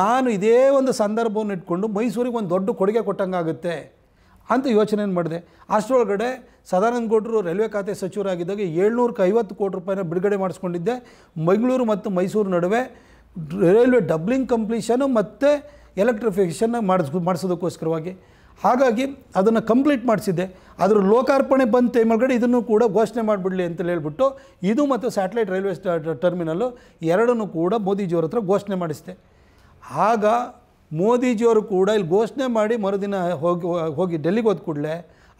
ನಾನು ಇದೇ ಒಂದು ಸಂದರ್ಭವನ್ನು ಇಟ್ಕೊಂಡು ಮೈಸೂರಿಗೆ ಒಂದು ದೊಡ್ಡ ಕೊಡುಗೆ ಕೊಟ್ಟಂಗಾಗುತ್ತೆ ಅಂತ ಯೋಚನೆ ಮಾಡಿದೆ ಅಷ್ಟರೊಳಗಡೆ ಸದಾನಂದ ಗೌಡರು ರೈಲ್ವೆ ಖಾತೆ ಸಚಿವರಾಗಿದ್ದಾಗ ಏಳ್ನೂರಕ್ಕೆ ಐವತ್ತು ಕೋಟಿ ರೂಪಾಯಿನ ಬಿಡುಗಡೆ ಮಾಡಿಸ್ಕೊಂಡಿದ್ದೆ ಮಂಗಳೂರು ಮತ್ತು ಮೈಸೂರು ನಡುವೆ ರೈಲ್ವೆ ಡಬ್ಲಿಂಗ್ ಕಂಪ್ಲೀಷನ್ನು ಮತ್ತು ಎಲೆಕ್ಟ್ರಿಫಿಕೇಷನ್ನ ಮಾಡಿಸ್ ಮಾಡಿಸೋದಕ್ಕೋಸ್ಕರವಾಗಿ ಹಾಗಾಗಿ ಅದನ್ನು ಕಂಪ್ಲೀಟ್ ಮಾಡಿಸಿದ್ದೆ ಅದರ ಲೋಕಾರ್ಪಣೆ ಬಂದ ಟೈಮೊಳಗಡೆ ಇದನ್ನು ಕೂಡ ಘೋಷಣೆ ಮಾಡಿಬಿಡಲಿ ಅಂತ ಹೇಳ್ಬಿಟ್ಟು ಇದು ಮತ್ತು ಸ್ಯಾಟಲೈಟ್ ರೈಲ್ವೆ ಟರ್ಮಿನಲ್ಲು ಎರಡನ್ನೂ ಕೂಡ ಮೋದಿಜಿಯವ್ರ ಹತ್ರ ಘೋಷಣೆ ಮಾಡಿಸಿದೆ ಆಗ ಮೋದಿಜಿಯವರು ಕೂಡ ಇಲ್ಲಿ ಘೋಷಣೆ ಮಾಡಿ ಮರುದಿನ ಹೋಗಿ ಹೋಗಿ ಡೆಲ್ಲಿಗೆ ಹೋದ ಕೂಡಲೇ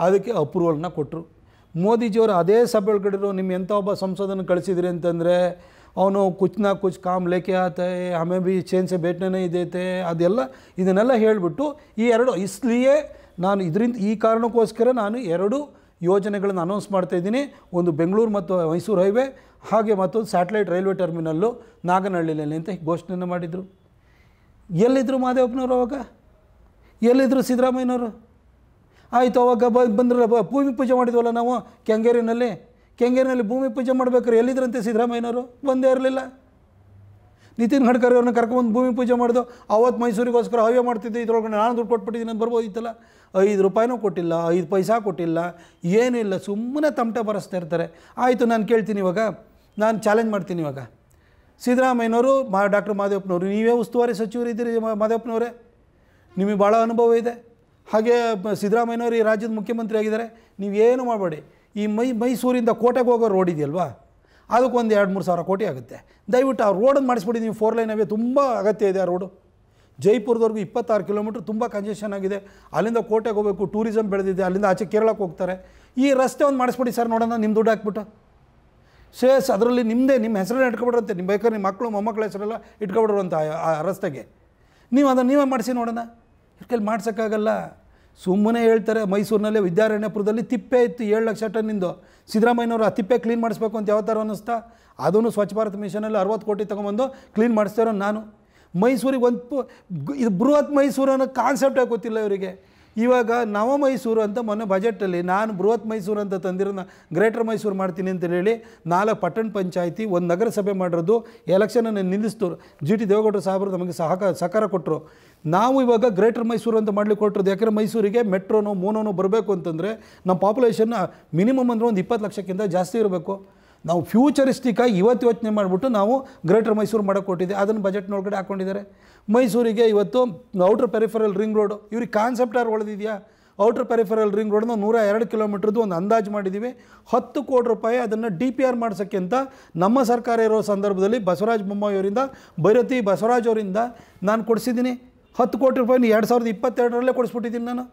ಅದಕ್ಕೆ ಅಪ್ರೂವಲ್ನ ಕೊಟ್ಟರು ಮೋದಿಜಿಯವರು ಅದೇ ಸಭೆ ಒಳಗಡೆ ನಿಮ್ಮ ಎಂಥ ಒಬ್ಬ ಸಂಸದನ್ನು ಕಳಿಸಿದ್ರಿ ಅಂತಂದರೆ ಅವನು ಕುಚ್ ಕುಚ್ ಕಾಮ್ ಲೇಕೆ ಆತ ಆಮೇ ಬಿ ಚೇಂಜ್ ಸೆ ಇದೈತೆ ಅದೆಲ್ಲ ಇದನ್ನೆಲ್ಲ ಹೇಳಿಬಿಟ್ಟು ಈ ಎರಡು ಇಸ್ಲಿಯೇ ನಾನು ಇದರಿಂದ ಈ ಕಾರಣಕ್ಕೋಸ್ಕರ ನಾನು ಎರಡು ಯೋಜನೆಗಳನ್ನು ಅನೌನ್ಸ್ ಮಾಡ್ತಾ ಇದ್ದೀನಿ ಒಂದು ಬೆಂಗಳೂರು ಮತ್ತು ಮೈಸೂರು ಹೈವೇ ಹಾಗೆ ಮತ್ತೊಂದು ಸ್ಯಾಟಲೈಟ್ ರೈಲ್ವೆ ಟರ್ಮಿನಲ್ಲು ನಾಗನಹಳ್ಳಿಯಲ್ಲಿ ಅಂತ ಘೋಷಣೆಯನ್ನು ಮಾಡಿದರು ಎಲ್ಲಿದ್ದರು ಮಾದೇವಪ್ಪನವರು ಅವಾಗ ಎಲ್ಲಿದ್ದರು ಸಿದ್ದರಾಮಯ್ಯನವರು ಆಯಿತು ಅವಾಗ ಬಂದ್ರೆ ಭೂಮಿ ಪೂಜೆ ಮಾಡಿದ್ವಲ್ಲ ನಾವು ಕೆಂಗೇರಿನಲ್ಲಿ ಕೆಂಗೇರಿನಲ್ಲಿ ಭೂಮಿ ಪೂಜೆ ಮಾಡಬೇಕಾದ್ರೆ ಎಲ್ಲಿದ್ರಂತೆ ಸಿದ್ದರಾಮಯ್ಯನವರು ಬಂದೇ ಇರಲಿಲ್ಲ ನಿತಿನ್ ಗಡ್ಕರಿ ಅವ್ರನ್ನ ಕರ್ಕೊಂಡು ಭೂಮಿ ಪೂಜೆ ಮಾಡಿದ್ರು ಅವತ್ತು ಮೈಸೂರಿಗೋಸ್ಕರ ಹವ್ಯ ಮಾಡ್ತಿದ್ದೆ ಇದ್ರೊಳಗಡೆ ನಾನು ದುಡ್ಡು ಕೊಟ್ಬಿಟ್ಟಿದ್ದೀನಿ ಅಂತ ಬರ್ಬೋದಿತ್ತಲ್ಲ ಐದು ರೂಪಾಯಿನೂ ಕೊಟ್ಟಿಲ್ಲ ಐದು ಪೈಸಾ ಕೊಟ್ಟಿಲ್ಲ ಏನಿಲ್ಲ ಸುಮ್ಮನೆ ತಮಟೆ ಬರೆಸ್ತಾ ಇರ್ತಾರೆ ಆಯಿತು ನಾನು ಕೇಳ್ತೀನಿ ಇವಾಗ ನಾನು ಚಾಲೆಂಜ್ ಮಾಡ್ತೀನಿ ಇವಾಗ ಸಿದ್ದರಾಮಯ್ಯನವರು ಮಾ ಡಾಕ್ಟರ್ ಮಾದೇವಪ್ಪನವರು ನೀವೇ ಉಸ್ತುವಾರಿ ಸಚಿವರು ಇದ್ದೀರಿ ಮಾದೇವಪ್ಪನವರೇ ನಿಮಗೆ ಭಾಳ ಅನುಭವ ಇದೆ ಹಾಗೆ ಸಿದ್ದರಾಮಯ್ಯನವರು ಈ ರಾಜ್ಯದ ಮುಖ್ಯಮಂತ್ರಿ ಆಗಿದ್ದಾರೆ ನೀವೇನು ಮಾಡಬೇಡಿ ಈ ಮೈ ಮೈಸೂರಿಂದ ಕೋಟೆಗೆ ಹೋಗೋ ರೋಡ್ ಇದೆಯಲ್ವಾ ಅದಕ್ಕೊಂದು ಎರಡು ಮೂರು ಸಾವಿರ ಕೋಟಿ ಆಗುತ್ತೆ ದಯವಿಟ್ಟು ಆ ರೋಡನ್ನು ಮಾಡಿಸ್ಬಿಡಿ ನೀವು ಫೋರ್ ಲೈನ್ ಅವೇ ತುಂಬ ಅಗತ್ಯ ಇದೆ ಆ ರೋಡು ಜೈಪುರದವರೆಗೂ ಇಪ್ಪತ್ತಾರು ಕಿಲೋಮೀಟ್ರ್ ತುಂಬ ಕಂಜೆಷನ್ ಆಗಿದೆ ಅಲ್ಲಿಂದ ಕೋಟೆಗೆ ಹೋಗಬೇಕು ಟೂರಿಸಮ್ ಬೆಳೆದಿದೆ ಅಲ್ಲಿಂದ ಆಚೆ ಕೇರಳಕ್ಕೆ ಹೋಗ್ತಾರೆ ಈ ರಸ್ತೆ ಒಂದು ಮಾಡಿಸ್ಬಿಡಿ ಸರ್ ನೋಡೋಣ ನಿಮ್ಮ ದುಡ್ಡು ಹಾಕ್ಬಿಟ್ಟು ಸೇಸ್ ಅದರಲ್ಲಿ ನಿಮ್ಮದೇ ನಿಮ್ಮ ಹೆಸರನ್ನ ಇಟ್ಕೊಬಿಡ್ರಂತೆ ನಿಮ್ಮ ಬೇಕಾದ್ರೆ ನಿಮ್ಮ ಮಕ್ಕಳು ಮೊಮ್ಮಕ್ಕಳ ಹೆಸರೆಲ್ಲ ಇಟ್ಕೊಬಿಡ್ರಂತ ಆ ರಸ್ತೆಗೆ ನೀವು ಅದನ್ನು ನೀವೇ ಮಾಡಿಸಿ ನೋಡೋಣ ಕೈಲಿ ಮಾಡ್ಸೋಕ್ಕಾಗಲ್ಲ ಸುಮ್ಮನೆ ಹೇಳ್ತಾರೆ ಮೈಸೂರಿನಲ್ಲೇ ವಿದ್ಯಾರಣ್ಯಪುರದಲ್ಲಿ ತಿಪ್ಪೆ ಇತ್ತು ಏಳು ಲಕ್ಷ ಟನ್ನಿಂದು ಸಿದ್ದರಾಮಯ್ಯನವರು ಆ ತಿಪ್ಪೆ ಕ್ಲೀನ್ ಮಾಡಿಸ್ಬೇಕು ಅಂತ ಯಾವ ಥರ ಅನ್ನಿಸ್ತಾ ಅದನ್ನು ಸ್ವಚ್ಛ ಭಾರತ್ ಮಿಷನಲ್ಲಿ ಅರವತ್ತು ಕೋಟಿ ತೊಗೊಂಬಂದು ಕ್ಲೀನ್ ಮಾಡಿಸ್ತಾ ನಾನು ಮೈಸೂರಿಗೆ ಒಂದು ಇದು ಬೃಹತ್ ಮೈಸೂರು ಅನ್ನೋ ಕಾನ್ಸೆಪ್ಟೇ ಗೊತ್ತಿಲ್ಲ ಇವರಿಗೆ ಇವಾಗ ನವ ಮೈಸೂರು ಅಂತ ಮೊನ್ನೆ ಬಜೆಟಲ್ಲಿ ನಾನು ಬೃಹತ್ ಮೈಸೂರು ಅಂತ ತಂದಿರೋ ಗ್ರೇಟರ್ ಮೈಸೂರು ಮಾಡ್ತೀನಿ ಅಂತ ಹೇಳಿ ನಾಲ್ಕು ಪಟ್ಟಣ ಪಂಚಾಯಿತಿ ಒಂದು ನಗರಸಭೆ ಮಾಡಿರೋದು ಎಲೆಕ್ಷನನ್ನು ನಿಲ್ಲಿಸ್ತು ಜಿ ಟಿ ದೇವೇಗೌಡರು ಸಾಹೇಬರು ನಮಗೆ ಸಹಕಾರ ಸಹಕಾರ ಕೊಟ್ಟರು ನಾವು ಇವಾಗ ಗ್ರೇಟರ್ ಮೈಸೂರು ಅಂತ ಮಾಡ್ಲಿಕ್ಕೆ ಕೊಟ್ಟಿರೋದು ಯಾಕಂದರೆ ಮೈಸೂರಿಗೆ ಮೆಟ್ರೋನೋ ಮೋನೋನೋ ಬರಬೇಕು ಅಂತಂದರೆ ನಮ್ಮ ಪಾಪ್ಯುಲೇಷನ್ ಮಿನಿಮಮ್ ಅಂದರೆ ಒಂದು ಇಪ್ಪತ್ತು ಲಕ್ಷಕ್ಕಿಂತ ಜಾಸ್ತಿ ಇರಬೇಕು ನಾವು ಫ್ಯೂಚರಿಸ್ಟಿಕ್ಕಾಗಿ ಇವತ್ತು ಯೋಚನೆ ಮಾಡಿಬಿಟ್ಟು ನಾವು ಗ್ರೇಟರ್ ಮೈಸೂರು ಮಾಡೋಕೆ ಕೊಟ್ಟಿದ್ದೆ ಅದನ್ನು ಬಜೆಟ್ನೊಳಗಡೆ ಹಾಕ್ಕೊಂಡಿದ್ದಾರೆ ಮೈಸೂರಿಗೆ ಇವತ್ತು ಔಟರ್ ಪೆರಿಫರಲ್ ರಿಂಗ್ ರೋಡು ಇವ್ರಿಗೆ ಕಾನ್ಸೆಪ್ಟ್ ಯಾರು ಒಳ್ದಿದೆಯಾ ಔಟರ್ ಪೆರಿಫರಲ್ ರಿಂಗ್ ರೋಡ್ನ ನೂರ ಎರಡು ಕಿಲೋಮೀಟ್ರದ್ದು ಒಂದು ಅಂದಾಜು ಮಾಡಿದ್ದೀವಿ ಹತ್ತು ಕೋಟಿ ರೂಪಾಯಿ ಅದನ್ನು ಡಿ ಪಿ ಆರ್ ಮಾಡ್ಸೋಕ್ಕೆ ಅಂತ ನಮ್ಮ ಸರ್ಕಾರ ಇರೋ ಸಂದರ್ಭದಲ್ಲಿ ಬಸವರಾಜ ಬೊಮ್ಮಾಯಿಯವರಿಂದ ಭೈರತಿ ಬಸವರಾಜ್ ಅವರಿಂದ ನಾನು ಕೊಡಿಸಿದ್ದೀನಿ ಹತ್ತು ಕೋಟಿ ರೂಪಾಯಿನ ಎರಡು ಸಾವಿರದ ಇಪ್ಪತ್ತೆರಡರಲ್ಲೇ ಕೊಡಿಸ್ಬಿಟ್ಟಿದ್ದೀನಿ ನಾನು